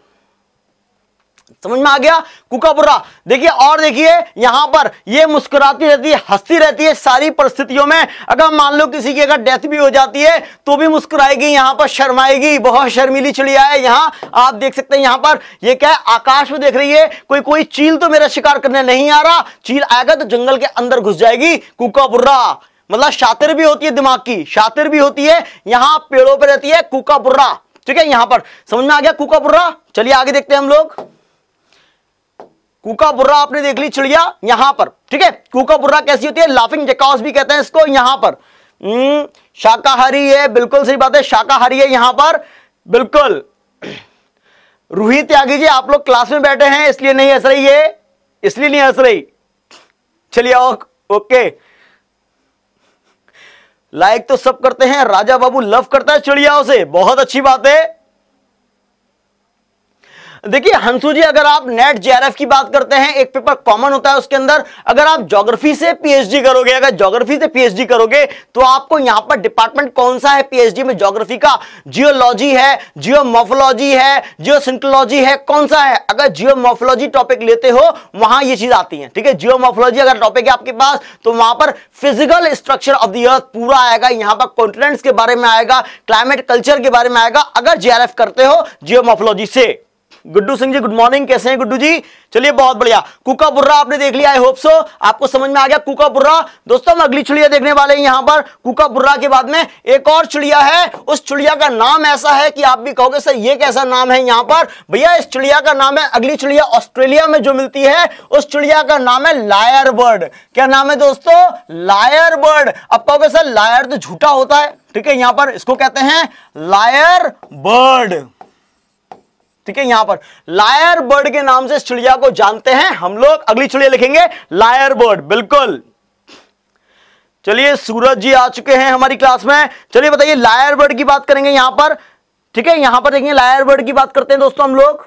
समझ में आ गया कुकापुरा देखिए और देखिए यहां पर ये मुस्कुराती रहती है हंसती रहती है सारी परिस्थितियों में अगर मान लो किसी की अगर डेथ भी हो जाती है तो भी मुस्कुराएगी यहां पर शर्माएगी बहुत शर्मीली चिड़िया है यहां आप देख सकते हैं यहां पर ये क्या है आकाश में देख रही है कोई कोई चील तो मेरा शिकार करने नहीं आ रहा चील आएगा तो जंगल के अंदर घुस जाएगी कुकापुर्रा मतलब शातिर भी होती है दिमाग की शातिर भी होती है यहां पेड़ों पर रहती है कुकापुर्रा ठीक है यहां पर समझ में आ गया कुकापुर्रा चलिए आगे देखते हैं हम लोग कुका बुर्रा आपने देख ली चिड़िया यहां पर ठीक है कुका बुर्रा कैसी होती है लाफिंग जेकॉस भी कहते हैं इसको यहां पर हम्म, शाकाहारी है बिल्कुल सही बात है शाकाहारी है यहां पर बिल्कुल रूही त्यागी जी आप लोग क्लास में बैठे हैं इसलिए नहीं हंस रही है इसलिए नहीं हंस रही चलिए ओके लाइक तो सब करते हैं राजा बाबू लव करता है चिड़ियाओं से बहुत अच्छी बात है देखिए हंसु जी अगर आप नेट जेआरएफ की बात करते हैं एक पेपर कॉमन होता है उसके अंदर अगर आप ज्योग्राफी से पीएचडी करोगे अगर ज्योग्राफी से पीएचडी करोगे तो आपको यहां पर डिपार्टमेंट कौन सा है पीएचडी में ज्योग्राफी का जियोलॉजी है जियोमोफोलॉजी है जियोसिंटोलॉजी है कौन सा है अगर जियोमोफोलॉजी टॉपिक लेते हो वहां ये चीज आती है ठीक है जियोमोफोलॉजी अगर टॉपिक है आपके पास तो वहां पर physical structure of the earth पूरा आएगा यहां पर कॉन्टिनेंट्स के बारे में आएगा क्लाइमेट कल्चर के बारे में आएगा अगर जे करते हो जियोमोफोलॉजी से गुड्डू सिंह जी गुड मॉर्निंग कैसे हैं गुड्डू जी चलिए बहुत बढ़िया कुका बुर्रा आपने देख लिया आई होप सो आपको समझ में आ गया कुका बुर्रा दोस्तों हम अगली चिड़िया देखने वाले हैं यहाँ पर कुका बुर्रा के बाद में एक और चिड़िया है उस चिड़िया का नाम ऐसा है कि आप भी कहोगे सर ये कैसा नाम है यहाँ पर भैया इस चिड़िया का नाम है अगली चिड़िया ऑस्ट्रेलिया में जो मिलती है उस चिड़िया का नाम है लायर बर्ड क्या नाम है दोस्तों लायर बर्ड अब कहोगे सर लायर तो झूठा होता है ठीक है यहां पर इसको कहते हैं लायर बर्ड ठीक है यहां पर लायर बर्ड के नाम से चिड़िया को जानते हैं हम लोग अगली चिड़िया लिखेंगे लायर बर्ड बिल्कुल चलिए सूरज जी आ चुके हैं हमारी क्लास में चलिए बताइए लायर बर्ड की बात करेंगे यहां पर ठीक है यहां पर देखिए लायर बर्ड की बात करते हैं दोस्तों हम लोग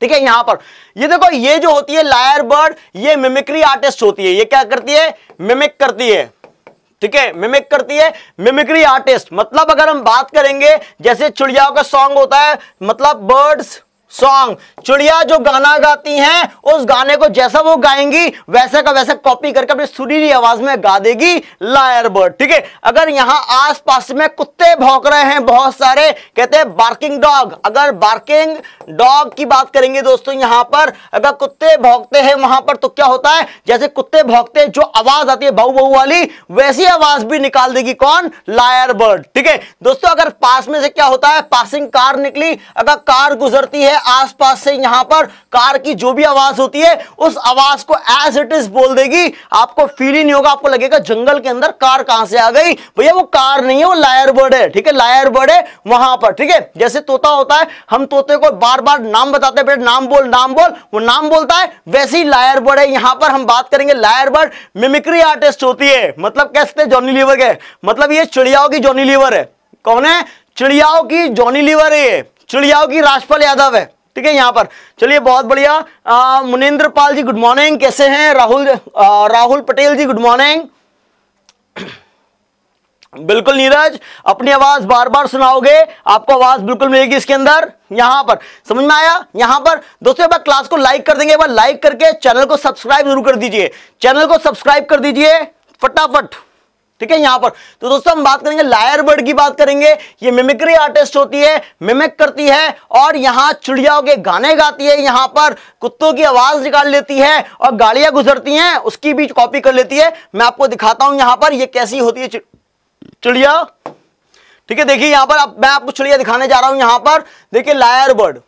ठीक है यहां पर ये देखो ये जो होती है लायर बर्ड ये मिमिक्री आर्टिस्ट होती है ये क्या करती है मिमिक करती है ठीक है मिमिक करती है मिमिक्री आर्टिस्ट मतलब अगर हम बात करेंगे जैसे चिड़ियाओं का सॉन्ग होता है मतलब बर्ड्स सॉन्ग चिड़िया जो गाना गाती हैं उस गाने को जैसा वो गाएंगी वैसा का वैसा कॉपी करके अपनी सुरीली आवाज में गा देगी लायर बर्ड ठीक है अगर यहाँ आसपास में कुत्ते भौंक रहे हैं बहुत सारे कहते हैं बार्किंग डॉग अगर बार्किंग डॉग की बात करेंगे दोस्तों यहां पर अगर कुत्ते भौंकते हैं वहां पर तो क्या होता है जैसे कुत्ते भौंकते जो आवाज आती है बहु बहु वाली वैसी आवाज भी निकाल देगी कौन लायर बर्ड ठीक है दोस्तों अगर पास में से क्या होता है पासिंग कार निकली अगर कार गुजरती है आसपास से यहां पर कार की जो भी आवाज होती है उस आवाज को एज इट इज बोल देगी आपको फील ही नहीं होगा आपको लगेगा जंगल के अंदर कार कहां से आ गई भैया वो कार नहीं है वो लायर बर्ड है ठीक है लायर बर्ड है वहां पर ठीक है जैसे तोता होता है हम तोते को बार बार नाम बताते हैं बेटा नाम बोल नाम बोल वो नाम बोलता है वैसे ही लायर बर्ड है यहां पर हम बात करेंगे लायर बर्ड मिमिक्री आर्टिस्ट होती है मतलब कैसे जॉनी लीवर के मतलब ये चिड़ियाओं की जॉनी लीवर है कौन है चिड़ियाओं की जॉनी लीवर है चुड़ियाओं की राजपाल यादव है ठीक है यहाँ पर चलिए बहुत बढ़िया मुनिंद्र पाल जी गुड मॉर्निंग कैसे हैं राहुल राहुल पटेल जी गुड मॉर्निंग बिल्कुल नीरज अपनी आवाज बार बार सुनाओगे आपको आवाज बिल्कुल मिलेगी इसके अंदर यहां पर समझ में आया यहां पर दोस्तों एक बार क्लास को लाइक कर देंगे एक बार लाइक करके चैनल को सब्सक्राइब जरूर कर दीजिए चैनल को सब्सक्राइब कर दीजिए फटाफट ठीक है यहां पर तो दोस्तों हम बात करेंगे लायर बर्ड की बात करेंगे ये मिमिक्री आर्टिस्ट होती है मिमिक करती है और यहां चिड़ियाओं के गाने गाती है यहां पर कुत्तों की आवाज निकाल लेती है और गाड़ियां गुजरती हैं उसकी बीच कॉपी कर लेती है मैं आपको दिखाता हूं यहां पर ये कैसी होती है चिड़िया ठीक है देखिए यहां पर आप, मैं आपको चिड़िया दिखाने जा रहा हूं यहां पर देखिए लायर बर्ड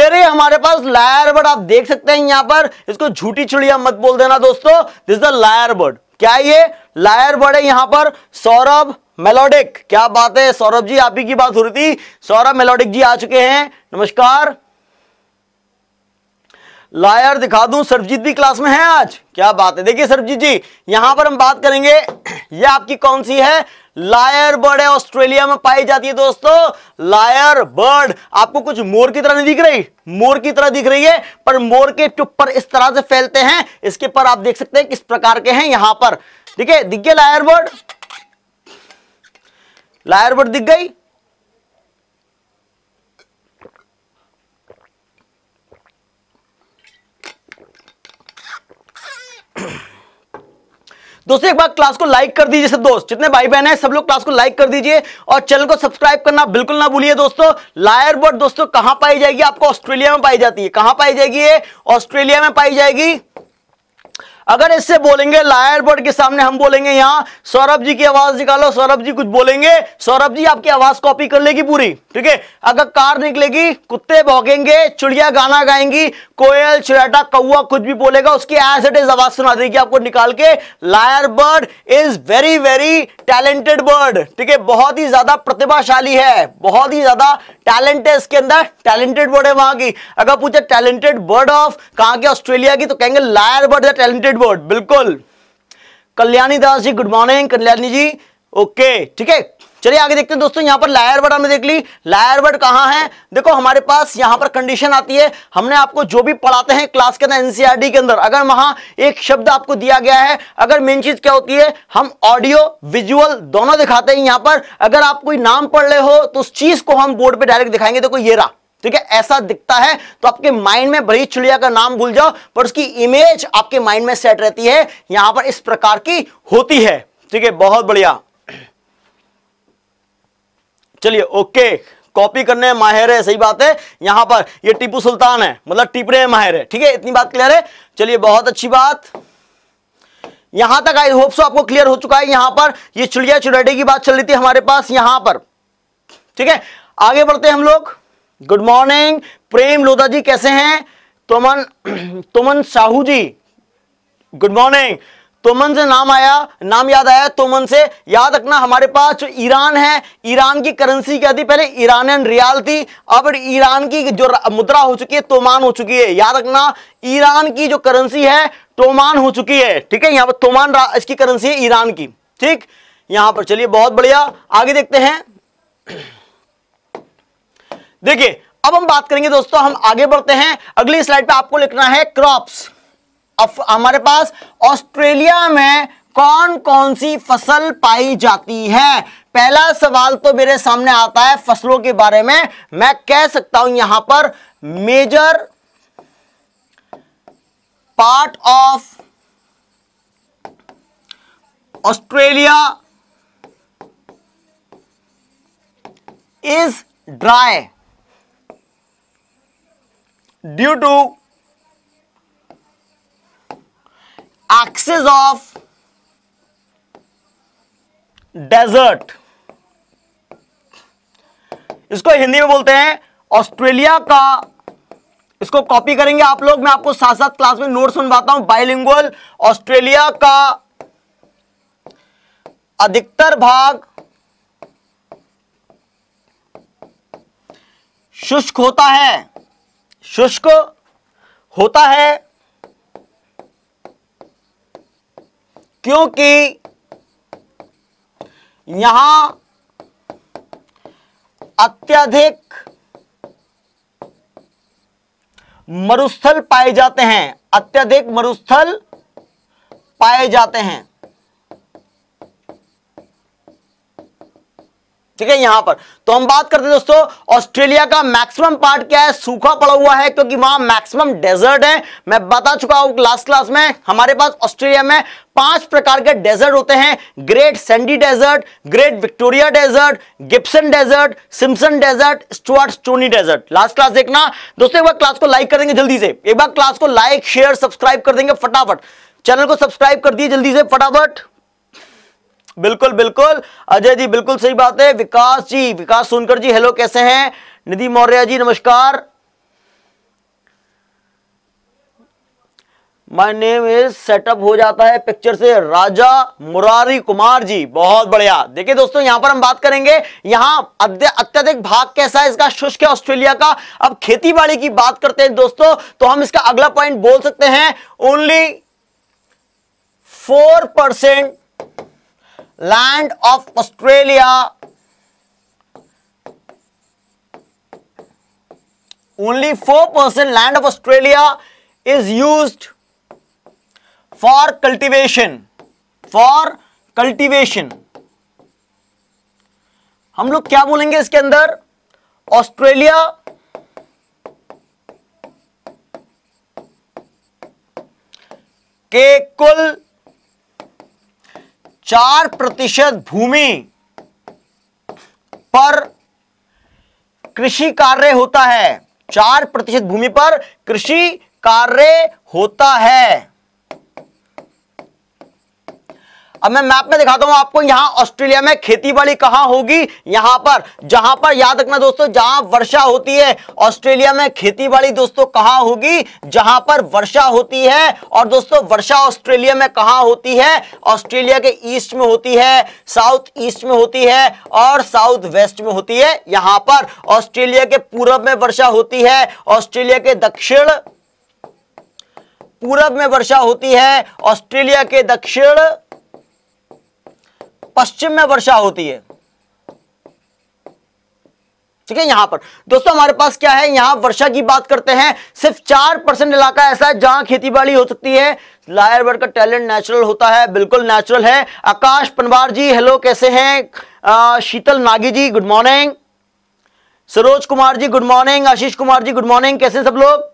ये रे हमारे पास लायर बर्ड आप देख सकते हैं यहां पर इसको झूठी चिड़िया मत बोल देना दोस्तों दिस द लायर बर्ड क्या ये लायर बर्ड है यहां पर सौरभ मेलोडिक क्या बात है सौरभ जी आप ही की बात हो रही थी सौरभ मेलोडिक जी आ चुके हैं नमस्कार लायर दिखा दूं सरजीत भी क्लास में है आज क्या बात है देखिए सरजीत जी यहां पर हम बात करेंगे ये आपकी कौन सी है लायर बर्ड है ऑस्ट्रेलिया में पाई जाती है दोस्तों लायर बर्ड आपको कुछ मोर की तरह नहीं दिख रही मोर की तरह दिख रही है पर मोर के चुप्पर इस तरह से फैलते हैं इसके पर आप देख सकते हैं किस प्रकार के हैं यहां पर ठीक है दिख गए लायर बर्ड लायर बर्ड दिख गई दोस्तों एक बार क्लास को लाइक कर दीजिए सब दोस्त जितने भाई बहन है सब लोग क्लास को लाइक कर दीजिए और चैनल को सब्सक्राइब करना बिल्कुल ना भूलिए दोस्तों लायर बर्ड दोस्तों कहां पाई जाएगी आपको ऑस्ट्रेलिया में पाई जाती है कहां पाई जाएगी ऑस्ट्रेलिया में पाई जाएगी अगर इससे बोलेंगे लायर बर्ड के सामने हम बोलेंगे यहाँ सौरभ जी की आवाज निकालो सौरभ जी कुछ बोलेंगे सौरभ जी आपकी आवाज कॉपी कर लेगी पूरी ठीक है अगर कार निकलेगी कुत्ते भोगेंगे चिड़िया गाना गाएंगी कोयल चुराटा कौआ कुछ भी बोलेगा उसकी एज इट इज आवाज सुना देगी आपको निकाल के lyre bird is very very talented bird ठीक है बहुत ही ज्यादा प्रतिभाशाली है बहुत ही ज्यादा टैलेंट है इसके अंदर टैलेंटेड बर्ड है वहां की अगर पूछे टैलेंटेड बर्ड ऑफ कहा ऑस्ट्रेलिया की तो कहेंगे लायर बर्ड है टैलेंटेड बोर्ड बिल्कुल Kalyani Das ji good morning Kalyani ji okay ठीक है चलिए आगे देखते हैं दोस्तों यहाँ पर लायर वर्ड हमने देख ली लायर वर्ड कहाँ है देखो हमारे पास यहाँ पर कंडीशन आती है हमने आपको जो भी पढ़ाते हैं क्लास के अंदर एनसीईआरटी e के अंदर अगर वहां एक शब्द आपको दिया गया है अगर मेन चीज क्या होती है हम ऑडियो विजुअल दोनों दिखाते हैं यहाँ पर अगर आप कोई नाम पढ़ रहे हो तो उस चीज को हम बोर्ड पर डायरेक्ट दिखाएंगे देखो ये रहा ठीक है ऐसा दिखता है तो आपके माइंड में भरी चिड़िया का नाम भूल जाओ पर उसकी इमेज आपके माइंड में सेट रहती है यहां पर इस प्रकार की होती है ठीक है बहुत बढ़िया चलिए ओके कॉपी करने में माहिर है सही बात है यहां पर ये टीपू सुल्तान है मतलब टिपरे माहिर है ठीक है इतनी बात क्लियर है चलिए बहुत अच्छी बात यहां तक आई होप सो आपको क्लियर हो चुका है यहां पर ये चिड़िया चुड़ैटे की बात चल रही थी हमारे पास यहां पर ठीक है आगे बढ़ते हैं हम लोग गुड मॉर्निंग प्रेम लोधा जी कैसे हैं तुमन तुमन साहू जी गुड मॉर्निंग तुमन से नाम आया नाम याद आया तुमन से याद रखना हमारे पास जो ईरान है ईरान की करेंसी क्या थी पहले ईरानियन रियाल थी अब ईरान की जो मुद्रा हो चुकी है तोमान हो चुकी है याद रखना ईरान की जो करेंसी है तोमान हो चुकी है ठीक है यहाँ पर तोमान इसकी करेंसी है ईरान की ठीक यहां पर चलिए बहुत बढ़िया आगे देखते हैं देखिए अब हम बात करेंगे दोस्तों हम आगे बढ़ते हैं अगली स्लाइड पे आपको लिखना है क्रॉप्स अब हमारे पास ऑस्ट्रेलिया में कौन कौन सी फसल पाई जाती है पहला सवाल तो मेरे सामने आता है फसलों के बारे में मैं कह सकता हूं यहां पर major part of Australia is dry due to excess of desert इसको हिंदी में बोलते हैं ऑस्ट्रेलिया का इसको कॉपी करेंगे आप लोग मैं आपको साथ साथ क्लास में नोट सुनवाता हूं बाइलिंगुअल ऑस्ट्रेलिया का अधिकतर भाग शुष्क होता है शुष्क होता है क्योंकि यहां अत्यधिक मरुस्थल पाए जाते हैं अत्यधिक मरुस्थल पाए जाते हैं ठीक है यहां पर तो हम बात करते हैं दोस्तों ऑस्ट्रेलिया का मैक्सिमम पार्ट क्या है सूखा पड़ा हुआ है क्योंकि वहां मैक्सिमम डेजर्ट है मैं बता चुका हूं लास्ट क्लास में हमारे पास ऑस्ट्रेलिया में पांच प्रकार के डेजर्ट होते हैं Great Sandy Desert Great Victoria Desert Gibson Desert Simpson Desert Stuart Stony Desert last class देखना दोस्तों एक बार क्लास को लाइक कर देंगे जल्दी से एक बार क्लास को लाइक शेयर सब्सक्राइब कर देंगे फटाफट चैनल को सब्सक्राइब कर दिए जल्दी से फटाफट बिल्कुल बिल्कुल अजय जी बिल्कुल सही बात है विकास जी विकास सोनकर जी हेलो कैसे हैं निधि मौर्य जी नमस्कार माय नेम इज सेटअप हो जाता है पिक्चर से राजा मुरारी कुमार जी बहुत बढ़िया देखिए दोस्तों यहां पर हम बात करेंगे यहां अत्यधिक भाग कैसा है इसका शुष्क है ऑस्ट्रेलिया का अब खेती बाड़ी की बात करते हैं दोस्तों तो हम इसका अगला पॉइंट बोल सकते हैं only four percent land of Australia only four percent land of Australia is use for cultivation for cultivation हम लोग क्या बोलेंगे इसके अंदर ऑस्ट्रेलिया के कुल चार प्रतिशत भूमि पर कृषि कार्य होता है चार प्रतिशत भूमि पर कृषि कार्य होता है अब मैं मैप में दिखाता हूं आपको यहां ऑस्ट्रेलिया में खेती बाड़ी कहां होगी यहां पर जहां पर याद रखना दोस्तों जहां वर्षा होती है ऑस्ट्रेलिया में खेती बाड़ी दोस्तों कहां होगी जहां पर वर्षा होती है और दोस्तों वर्षा ऑस्ट्रेलिया में कहां होती है ऑस्ट्रेलिया के ईस्ट में होती है साउथ ईस्ट में होती है और साउथ वेस्ट में होती है यहां पर ऑस्ट्रेलिया के पूर्व में वर्षा होती है ऑस्ट्रेलिया के दक्षिण पूरब में वर्षा होती है ऑस्ट्रेलिया के दक्षिण पश्चिम में वर्षा होती है ठीक है यहां पर दोस्तों हमारे पास क्या है यहां वर्षा की बात करते हैं सिर्फ चार परसेंट इलाका ऐसा है जहां खेती बाड़ी हो सकती है लायर वर्ग का टैलेंट नेचुरल होता है बिल्कुल नेचुरल है आकाश पनवार जी हेलो कैसे हैं Sheetal Nagi ji good morning Saroj Kumar ji good morning Ashish Kumar ji good morning कैसे सब लोग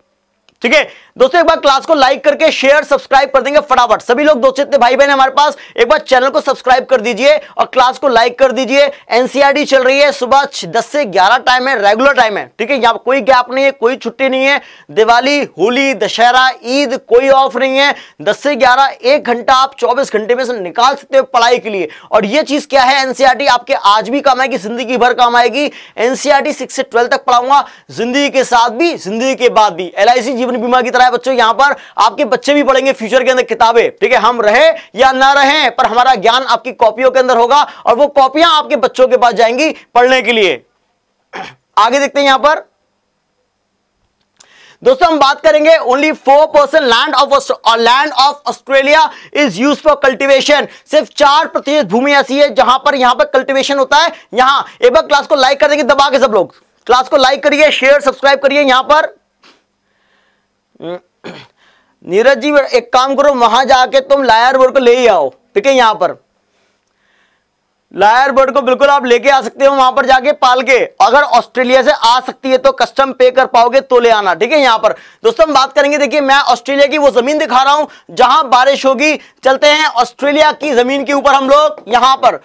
ठीक है दोस्तों एक बार क्लास को लाइक करके शेयर सब्सक्राइब कर देंगे फटाफट सभी लोग दोस्तों इतने भाई बहन हमारे पास एक बार चैनल को सब्सक्राइब कर दीजिए और क्लास को लाइक कर दीजिए एनसीआरटी e चल रही है सुबह दस से ग्यारह टाइम है रेगुलर टाइम है ठीक है यहाँ कोई गैप नहीं है कोई छुट्टी नहीं है दिवाली होली दशहरा ईद कोई ऑफ नहीं है दस से ग्यारह एक घंटा आप चौबीस घंटे में से निकाल सकते हो पढ़ाई के लिए और ये चीज क्या है एनसीआरटी e आपके आज भी काम आएगी जिंदगी भर काम आएगी एनसीआरटी सिक्स e से ट्वेल्व तक पढ़ाऊंगा जिंदगी के साथ भी जिंदगी के बाद भी एल जीवन बीमा की तरह है बच्चों यहाँ पर आपके बच्चे भी पढ़ेंगे फ्यूचर के अंदर किताबें ठीक है हम रहे या ना रहे पर हमारा ज्ञान आपकी कॉपियों के अंदर होगा और वो कॉपियां आपके बच्चों के पास जाएंगी पढ़ने के लिए आगे देखते हैं यहां पर दोस्तों हम बात करेंगे only four percent land of land of Australia is use for cultivation सिर्फ चार प्रतिशत भूमि ऐसी है जहां पर यहां पर कल्टीवेशन होता है यहां एक बार क्लास को लाइक कर देंगे दबा के सब लोग क्लास को लाइक करिए शेयर सब्सक्राइब करिए यहां पर नीरज जी एक काम करो वहां जाके तुम लायर बोर्ड को ले ही आओ ठीक है यहाँ पर लायर बर्ड को बिल्कुल आप लेके आ सकते हो वहां पर जाके पाल के अगर ऑस्ट्रेलिया से आ सकती है तो कस्टम पे कर पाओगे तो ले आना ठीक है यहाँ पर दोस्तों हम बात करेंगे देखिए मैं ऑस्ट्रेलिया की वो जमीन दिखा रहा हूं जहां बारिश होगी चलते हैं ऑस्ट्रेलिया की जमीन के ऊपर हम लोग यहाँ पर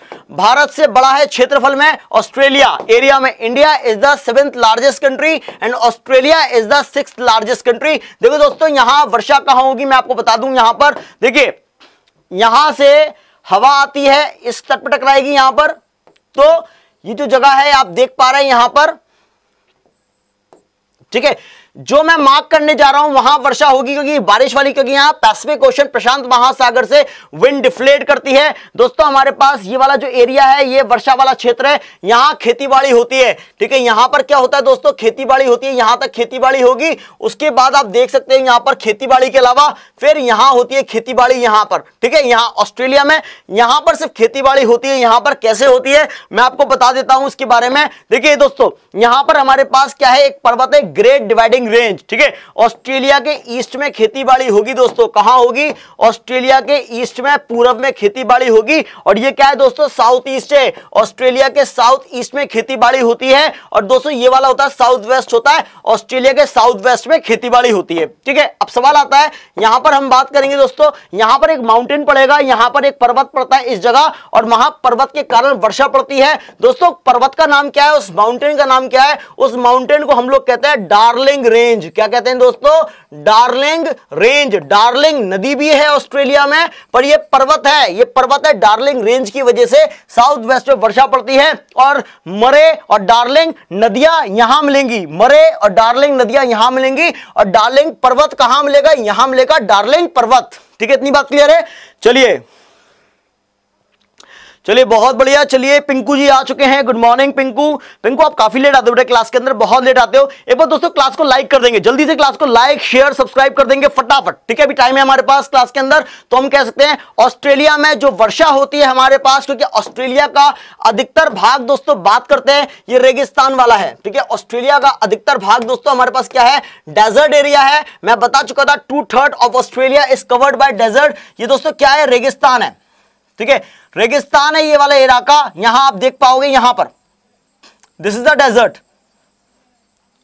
भारत से बड़ा है क्षेत्रफल में ऑस्ट्रेलिया एरिया में India is the seventh largest country and Australia is the six largest country देखो दोस्तों यहाँ वर्षा कहाँ होगी मैं आपको बता दू यहाँ पर देखिए यहां से हवा आती है इस तट पर टकराएगी यहां पर तो ये जो जगह है आप देख पा रहे हैं यहां पर ठीक है जो मैं मार्क करने जा रहा हूं वहां वर्षा होगी क्योंकि बारिश वाली क्योंकि यहां पैसिफिक ओशन प्रशांत महासागर से विंड डिफ्लेट करती है दोस्तों हमारे पास ये वाला जो एरिया है ये वर्षा वाला क्षेत्र है यहां खेतीबाड़ी होती है ठीक है यहां पर क्या होता है दोस्तों खेतीबाड़ी होती है यहां तक खेतीबाड़ी होगी उसके बाद आप देख सकते हैं यहां पर खेती के अलावा फिर यहां होती है बाड़ी यहां पर ठीक है यहां ऑस्ट्रेलिया में यहां पर सिर्फ बाड़ी होती है यहां पर कैसे होती है मैं आपको बता देता हूं इसके बारे में देखिए दोस्तों यहां पर हमारे पास क्या है एक पर्वत है ग्रेट डिवाइडिंग स्टैंडिंग रेंज ठीक है ऑस्ट्रेलिया के ईस्ट में खेती बाड़ी होगी दोस्तों कहां होगी ऑस्ट्रेलिया के ईस्ट में पूर्व में खेती बाड़ी होगी और ये क्या है दोस्तों साउथ ईस्ट है ऑस्ट्रेलिया के साउथ ईस्ट में खेती बाड़ी होती है और दोस्तों ये वाला होता है साउथ वेस्ट होता है ऑस्ट्रेलिया के साउथ वेस्ट में खेती बाड़ी होती है ठीक है अब सवाल आता है यहां पर हम बात करेंगे दोस्तों यहां पर एक माउंटेन पड़ेगा यहां पर एक पर्वत पड़ता है इस जगह और वहां पर्वत के कारण वर्षा पड़ती है दोस्तों पर्वत का नाम क्या है उस माउंटेन का नाम क्या है उस माउंटेन को हम लोग कहते हैं डार्लिंग रेंज क्या कहते हैं दोस्तों डार्लिंग रेंज डार्लिंग नदी भी है ऑस्ट्रेलिया में पर ये पर्वत है ये पर्वत है डार्लिंग रेंज की वजह से साउथ वेस्ट में वर्षा पड़ती है और मरे और डार्लिंग नदियां यहां मिलेंगी मरे और डार्लिंग नदियां यहां मिलेंगी और डार्लिंग पर्वत कहां मिलेगा यहां मिलेगा डार्लिंग पर्वत ठीक है इतनी बात क्लियर है चलिए चलिए बहुत बढ़िया चलिए पिंकू जी आ चुके हैं गुड मॉर्निंग पिंकू पिंकू आप काफी लेट आते हो बेटा क्लास के अंदर बहुत लेट आते हो एक बार दोस्तों क्लास को लाइक कर देंगे जल्दी से क्लास को लाइक शेयर सब्सक्राइब कर देंगे फटाफट ठीक है अभी टाइम है हमारे पास क्लास के अंदर तो हम कह सकते हैं ऑस्ट्रेलिया में जो वर्षा होती है हमारे पास क्योंकि ऑस्ट्रेलिया का अधिकतर भाग दोस्तों बात करते हैं ये रेगिस्तान वाला है ठीक है ऑस्ट्रेलिया का अधिकतर भाग दोस्तों हमारे पास क्या है डेजर्ट एरिया है मैं बता चुका था two third of Australia is covered by desert ये दोस्तों क्या है रेगिस्तान है ठीक है रेगिस्तान है ये वाला इलाका यहां आप देख पाओगे यहां पर दिस इज द डेजर्ट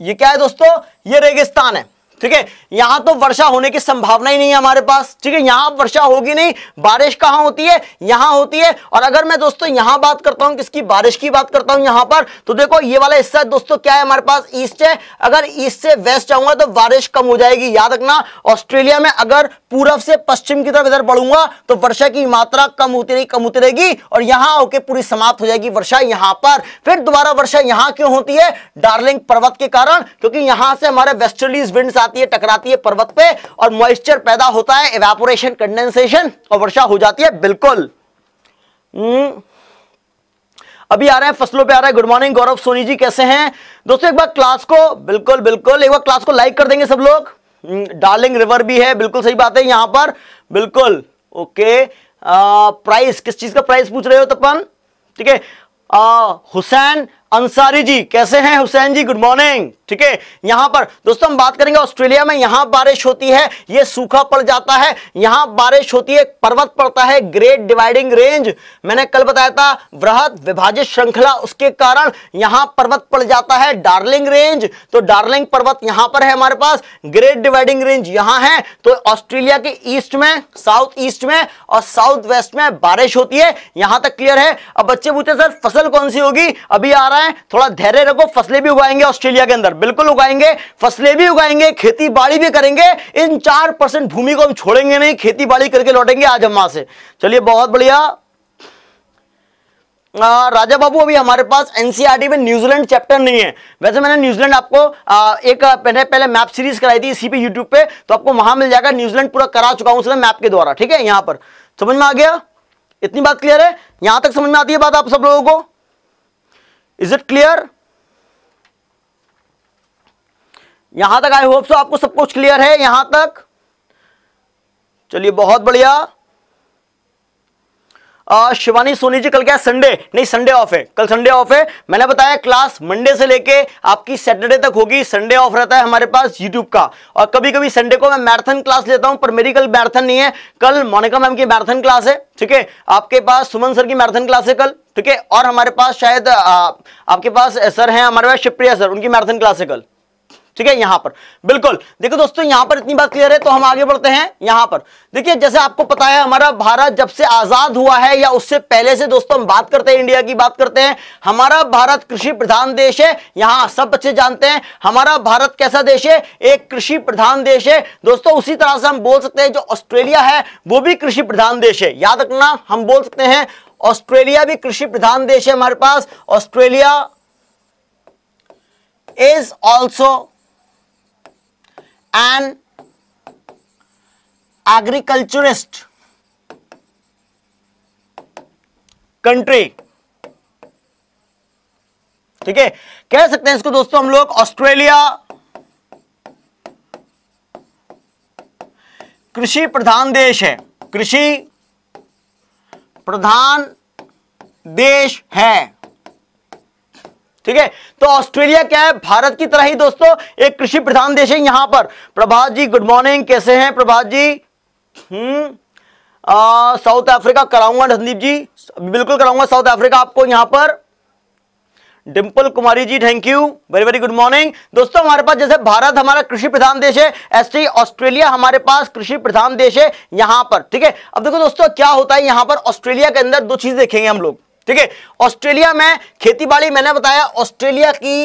ये क्या है दोस्तों ये रेगिस्तान है ठीक है यहां तो वर्षा होने की संभावना ही नहीं है हमारे पास ठीक है यहां वर्षा होगी नहीं बारिश कहां होती है यहां होती है और अगर मैं दोस्तों यहां बात करता हूं किसकी बारिश की बात करता हूं यहां पर तो देखो ये वाला हिस्सा दोस्तों क्या है हमारे पास ईस्ट है अगर ईस्ट से वेस्ट जाऊंगा तो बारिश कम हो जाएगी याद रखना ऑस्ट्रेलिया में अगर पूर्व से पश्चिम की तरफ इधर बढ़ूंगा तो वर्षा की मात्रा कम होती रही कम होती रहेगी और यहां होके पूरी समाप्त हो जाएगी वर्षा यहां पर फिर दोबारा वर्षा यहां क्यों होती है डार्लिंग पर्वत के कारण क्योंकि यहां से हमारे वेस्टर्लीज विंड टकराती है टकराती है पर्वत पे और मॉइस्चर पैदा होता है इवेपोरेशन कंडेंसेशन और वर्षा हो जाती है बिल्कुल हम्म। अभी आ रहा है फसलों पे आ रहा है गुड मॉर्निंग गौरव सोनी जी कैसे हैं दोस्तों एक बार क्लास को बिल्कुल बिल्कुल एक बार क्लास को लाइक कर देंगे सब लोग डार्लिंग हम्म, रिवर भी है बिल्कुल सही बात है यहां पर बिल्कुल ओके आ, प्राइस किस चीज का प्राइस पूछ रहे हो तपन ठीक है हुसैन अंसारी जी कैसे हैं हुसैन जी गुड मॉर्निंग ठीक है यहां पर दोस्तों हम बात करेंगे ऑस्ट्रेलिया में यहां बारिश होती है ये सूखा पड़ जाता है यहां बारिश होती है पर्वत पड़ता है ग्रेट डिवाइडिंग रेंज मैंने कल बताया था बृहद विभाजित श्रृंखला उसके कारण यहां पर्वत पड़ जाता है डार्लिंग रेंज तो डार्लिंग पर्वत यहां पर है हमारे पास ग्रेट डिवाइडिंग रेंज यहां है तो ऑस्ट्रेलिया के ईस्ट में साउथ ईस्ट में और साउथ वेस्ट में बारिश होती है यहां तक क्लियर है अब बच्चे पूछे सर फसल कौन सी होगी अभी आ रहा लगाएं थोड़ा धैर्य रखो फसलें भी उगाएंगे ऑस्ट्रेलिया के अंदर बिल्कुल उगाएंगे फसलें भी उगाएंगे खेती बाड़ी भी करेंगे इन चार परसेंट भूमि को हम छोड़ेंगे नहीं खेती बाड़ी करके लौटेंगे आज हम वहां से चलिए बहुत बढ़िया आ, राजा बाबू अभी हमारे पास एनसीईआरटी e में न्यूजीलैंड चैप्टर नहीं है वैसे मैंने न्यूजीलैंड आपको आ, एक पहले पहले मैप सीरीज कराई थी इसी पे यूट्यूब पे तो आपको वहां मिल जाएगा न्यूजीलैंड पूरा करा चुका हूं मैप के द्वारा ठीक है यहां पर समझ में आ गया इतनी बात क्लियर है यहां तक समझ में आती है बात आप सब लोगों को इज इट क्लियर यहां तक आई होप सो आपको सब कुछ क्लियर है यहां तक चलिए बहुत बढ़िया शिवानी सोनी जी कल क्या संडे नहीं संडे ऑफ है कल संडे ऑफ है मैंने बताया क्लास मंडे से लेके आपकी सैटरडे तक होगी संडे ऑफ रहता है हमारे पास यूट्यूब का और कभी कभी संडे को मैं मैराथन क्लास लेता हूं पर मेरी कल मैराथन नहीं है कल मोनिका मैम की मैराथन क्लास है ठीक है आपके पास सुमन सर की मैराथन क्लास है कल ठीक है और हमारे पास शायद आ, आपके पास सर हैं हमारे पास शिवप्रिया सर उनकी मैराथन क्लास है कल ठीक है यहां पर बिल्कुल देखो दोस्तों यहां पर इतनी बात क्लियर है तो हम आगे बढ़ते हैं यहां पर देखिए जैसे आपको पता है हमारा भारत जब से आजाद हुआ है या उससे पहले से दोस्तों हम बात करते हैं इंडिया की बात करते हैं हमारा भारत कृषि प्रधान देश है यहां सब बच्चे जानते हैं हमारा भारत कैसा देश है एक कृषि प्रधान देश है दोस्तों उसी तरह से हम बोल सकते हैं जो ऑस्ट्रेलिया है वो भी कृषि प्रधान देश है याद रखना हम बोल सकते हैं ऑस्ट्रेलिया भी कृषि प्रधान देश है हमारे पास Australia is also an agriculturist country ठीक है कह सकते हैं इसको दोस्तों हम लोग ऑस्ट्रेलिया कृषि प्रधान देश है कृषि प्रधान देश है ठीक है तो ऑस्ट्रेलिया क्या है भारत की तरह ही दोस्तों एक कृषि प्रधान देश है यहां पर प्रभात जी गुड मॉर्निंग कैसे हैं प्रभात जी हम्म साउथ अफ्रीका कराऊंगा रणदीप जी बिल्कुल कराऊंगा साउथ अफ्रीका आपको यहां पर Dimple Kumari ji thank you very very good morning दोस्तों हमारे पास जैसे भारत हमारा कृषि प्रधान देश है ऐसे ही ऑस्ट्रेलिया हमारे पास कृषि प्रधान देश है यहां पर ठीक है अब देखो दोस्तों क्या होता है यहां पर ऑस्ट्रेलिया के अंदर दो चीज देखेंगे हम लोग ठीक है ऑस्ट्रेलिया में खेतीबाड़ी मैंने बताया ऑस्ट्रेलिया की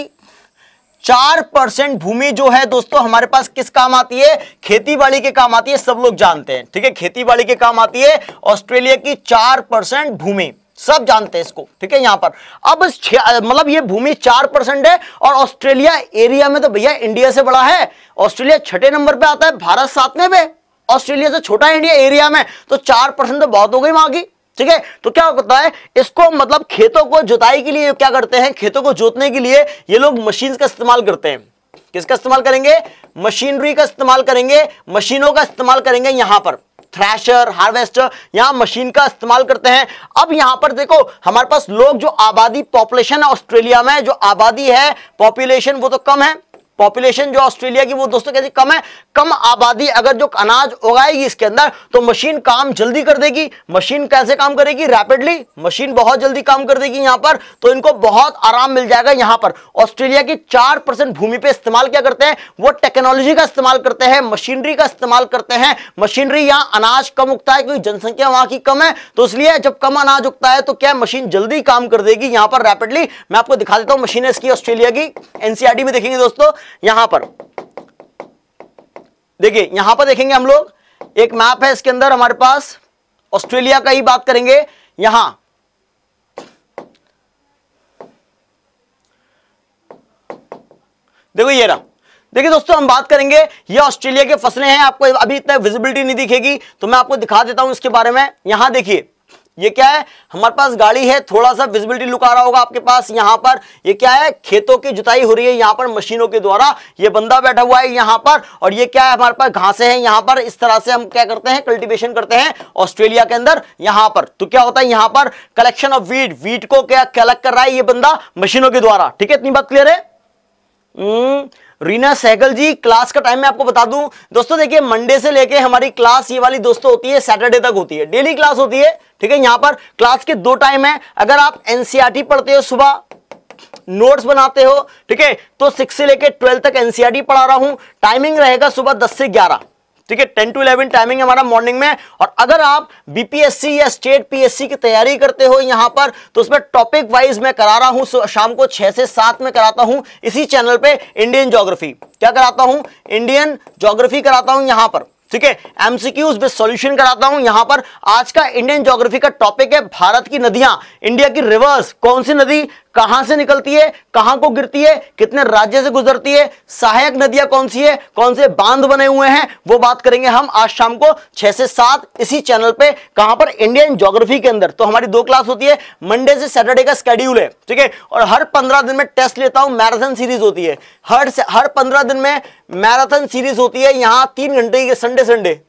चार परसेंट भूमि जो है दोस्तों हमारे पास किस काम आती है खेतीबाड़ी के काम आती है सब लोग जानते हैं ठीक है खेतीबाड़ी के काम आती है ऑस्ट्रेलिया की चार परसेंट भूमि सब जानते हैं इसको ठीक है यहां पर अब मतलब ये भूमि चार परसेंट है और ऑस्ट्रेलिया एरिया में तो भैया इंडिया से बड़ा है ऑस्ट्रेलिया छठे नंबर पे आता है भारत सातवें पे ऑस्ट्रेलिया से छोटा इंडिया एरिया में तो चार परसेंट तो बहुत हो गई वहां की ठीक है तो क्या होता है इसको मतलब खेतों को जुताई के लिए क्या करते हैं खेतों को जोतने के लिए ये लोग मशीन का इस्तेमाल करते हैं किसका इस्तेमाल करेंगे मशीनरी का इस्तेमाल करेंगे मशीनों का इस्तेमाल करेंगे यहां पर थ्रैशर हार्वेस्टर यहां मशीन का इस्तेमाल करते हैं अब यहां पर देखो हमारे पास लोग जो आबादी पॉपुलेशन है ऑस्ट्रेलिया में जो आबादी है पॉपुलेशन वो तो कम है पॉपुलेशन जो ऑस्ट्रेलिया की वो दोस्तों कैसी कम है कम आबादी अगर जो अनाज उगाएगी इसके अंदर तो मशीन काम जल्दी कर देगी मशीन कैसे काम करेगी रैपिडली मशीन बहुत जल्दी काम कर देगी यहां पर तो इनको बहुत आराम मिल जाएगा यहां पर ऑस्ट्रेलिया की चार परसेंट भूमि पे इस्तेमाल क्या करते हैं वो टेक्नोलॉजी का इस्तेमाल करते हैं मशीनरी का इस्तेमाल करते हैं मशीनरी यहां अनाज कम उगता है क्योंकि जनसंख्या वहां की कम है तो इसलिए जब कम अनाज उगता है तो क्या मशीन जल्दी काम कर देगी यहां पर रैपिडली मैं आपको दिखा देता हूं मशीन इसकी ऑस्ट्रेलिया की एनसीआरटी e में देखेंगे दोस्तों यहां पर देखिए यहां पर देखेंगे हम लोग एक मैप है इसके अंदर हमारे पास ऑस्ट्रेलिया का ही बात करेंगे यहां देखो ये रहा देखिए दोस्तों हम बात करेंगे ये ऑस्ट्रेलिया के फसलें हैं आपको अभी इतना विजिबिलिटी नहीं दिखेगी तो मैं आपको दिखा देता हूं इसके बारे में यहां देखिए ये क्या है हमारे पास गाड़ी है थोड़ा सा विजिबिलिटी लुक आ रहा होगा आपके पास यहाँ पर ये क्या है खेतों की जुताई हो रही है यहाँ पर मशीनों के द्वारा ये बंदा बैठा हुआ है यहाँ पर और ये क्या है हमारे पास घासें हैं यहाँ पर इस तरह से हम क्या करते हैं कल्टिवेशन करते हैं ऑस्ट्रेलिया के अंदर यहाँ पर तो क्या होता है यहाँ पर कलेक्शन ऑफ वीट वीट को क्या कलेक्ट कर रहा है ये बंदा मशीनों के द्वारा ठीक है इतनी बात क्लियर है हम्म, रीना सहगल जी क्लास का टाइम मैं आपको बता दूं दोस्तों देखिए मंडे से लेके हमारी क्लास ये वाली दोस्तों होती है सैटरडे तक होती है डेली क्लास होती है ठीक है यहां पर क्लास के दो टाइम है अगर आप एनसीईआरटी e पढ़ते हो सुबह नोट्स बनाते हो ठीक है तो सिक्स से लेके ट्वेल्थ तक एनसीआरटी e पढ़ा रहा हूं टाइमिंग रहेगा सुबह दस से ग्यारह ठीक है टेन टू इलेवन टाइमिंग हमारा मॉर्निंग में और अगर आप बीपीएससी या स्टेट पीएससी की तैयारी करते हो यहां पर तो उसमें टॉपिक वाइज मैं करा रहा हूं शाम को छह से सात में कराता हूं इसी चैनल पे इंडियन ज्योग्राफी क्या कराता हूं इंडियन ज्योग्राफी कराता हूं यहां पर ठीक है एमसीक्यूज विद सॉल्यूशन कराता हूं यहां पर आज का इंडियन ज्योग्राफी का टॉपिक है भारत की नदियां इंडिया की रिवर्स कौन सी नदी कहां से निकलती है कहां को गिरती है कितने राज्य से गुजरती है सहायक नदियां कौन सी है कौन से बांध बने हुए हैं वो बात करेंगे हम आज शाम को छह से सात इसी चैनल पे कहां पर इंडियन ज्योग्राफी के अंदर तो हमारी दो क्लास होती है मंडे से सैटरडे का स्केड्यूल है ठीक है और हर पंद्रह दिन में टेस्ट लेता हूं मैराथन सीरीज होती है हर हर पंद्रह दिन में मैराथन सीरीज होती है यहां तीन घंटे की संडे संडे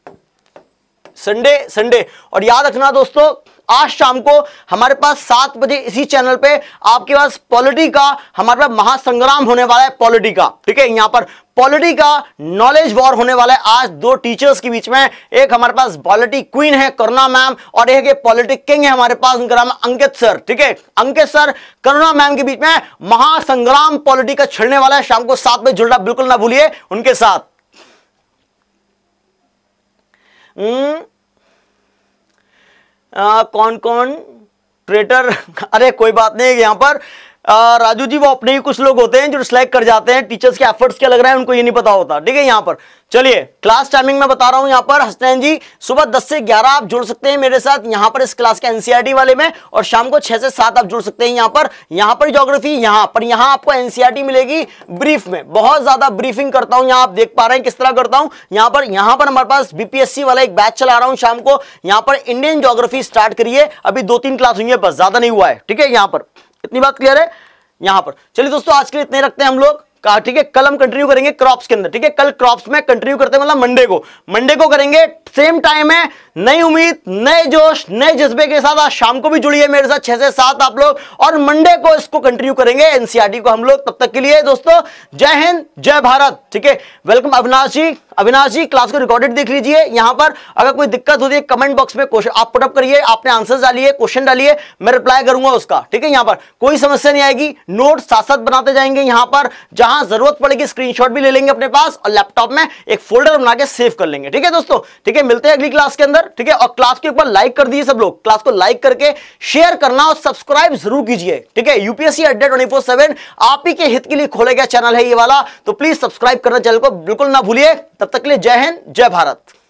संडे संडे और याद रखना दोस्तों आज शाम को हमारे पास सात बजे इसी चैनल पे आपके पास पॉलिटी का हमारे पास महासंग्राम होने वाला है पॉलिटी का ठीक है यहां पर पॉलिटी का नॉलेज वॉर होने वाला है आज दो टीचर्स के बीच में एक हमारे पास पॉलिटी क्वीन है करुणा मैम और एक पॉलिटिक किंग है हमारे पास उनका नाम अंकित सर ठीक है अंकित सर करुणा मैम के बीच में महासंग्राम पॉलिटी का छिड़ने वाला है शाम को सात बजे जुड़ना बिल्कुल ना भूलिए उनके साथ हम्म, आ, कौन कौन ट्रेटर अरे कोई बात नहीं यहाँ पर राजू जी वो अपने ही कुछ लोग होते हैं जो डिसलाइक कर जाते हैं टीचर्स के एफर्ट्स क्या लग रहा है उनको ये नहीं पता होता ठीक है यहाँ पर चलिए क्लास टाइमिंग में बता रहा हूँ यहाँ पर हसनैन जी सुबह 10 से 11 आप जुड़ सकते हैं मेरे साथ यहाँ पर इस क्लास के एनसीईआरटी e वाले में और शाम को 6 से 7 आप जुड़ सकते हैं यहाँ पर यहाँ पर जोग्राफी यहाँ पर यहाँ आपको एनसीईआरटी e मिलेगी ब्रीफ में बहुत ज्यादा ब्रीफिंग करता हूँ यहाँ आप देख पा रहे हैं किस तरह करता हूँ यहाँ पर यहाँ पर हमारे पास बीपीएससी वाला एक बैच चला रहा हूँ शाम को यहाँ पर इंडियन जोग्राफी स्टार्ट करिए अभी दो तीन क्लास हुई है बस ज्यादा नहीं हुआ है ठीक है यहाँ पर इतनी बात क्लियर है यहां पर चलिए दोस्तों आज के लिए इतने रखते हैं हम लोग ठीक है कल हम कंटिन्यू करेंगे क्रॉप्स के अंदर ठीक है कल क्रॉप्स में कंटिन्यू करते हैं मतलब मंडे को मंडे को करेंगे सेम टाइम है नई उम्मीद नए जोश नए जज्बे के साथ आज शाम को भी जुड़िए मेरे साथ छह से सात आप लोग और मंडे को इसको कंटिन्यू करेंगे एनसीआरटी e को हम लोग तब तक के लिए दोस्तों जय हिंद जय भारत ठीक है वेलकम अविनाश जी अविनाश जी क्लास को रिकॉर्डेड देख लीजिए यहां पर अगर कोई दिक्कत होती है कमेंट बॉक्स में क्वेश्चन आप पुटअप करिए आपने आंसर डालिए क्वेश्चन डालिए मैं रिप्लाई करूंगा उसका ठीक है यहां पर कोई समस्या नहीं आएगी नोट साथ साथ बनाते जाएंगे यहां पर जहां जहां जरूरत पड़ेगी स्क्रीनशॉट भी ले लेंगे अपने पास और लैपटॉप में एक फोल्डर बना के सेव कर लेंगे ठीक है दोस्तों ठीक है मिलते हैं अगली क्लास के अंदर ठीक है और क्लास के ऊपर लाइक कर दीजिए सब लोग क्लास को लाइक करके शेयर करना और सब्सक्राइब जरूर कीजिए ठीक है यूपीएससी अड्डे ट्वेंटी फोर सेवन आप ही के हित के लिए खोले गया चैनल है ये वाला तो प्लीज सब्सक्राइब करना चैनल को बिल्कुल ना भूलिए तब तक के लिए जय हिंद जय भारत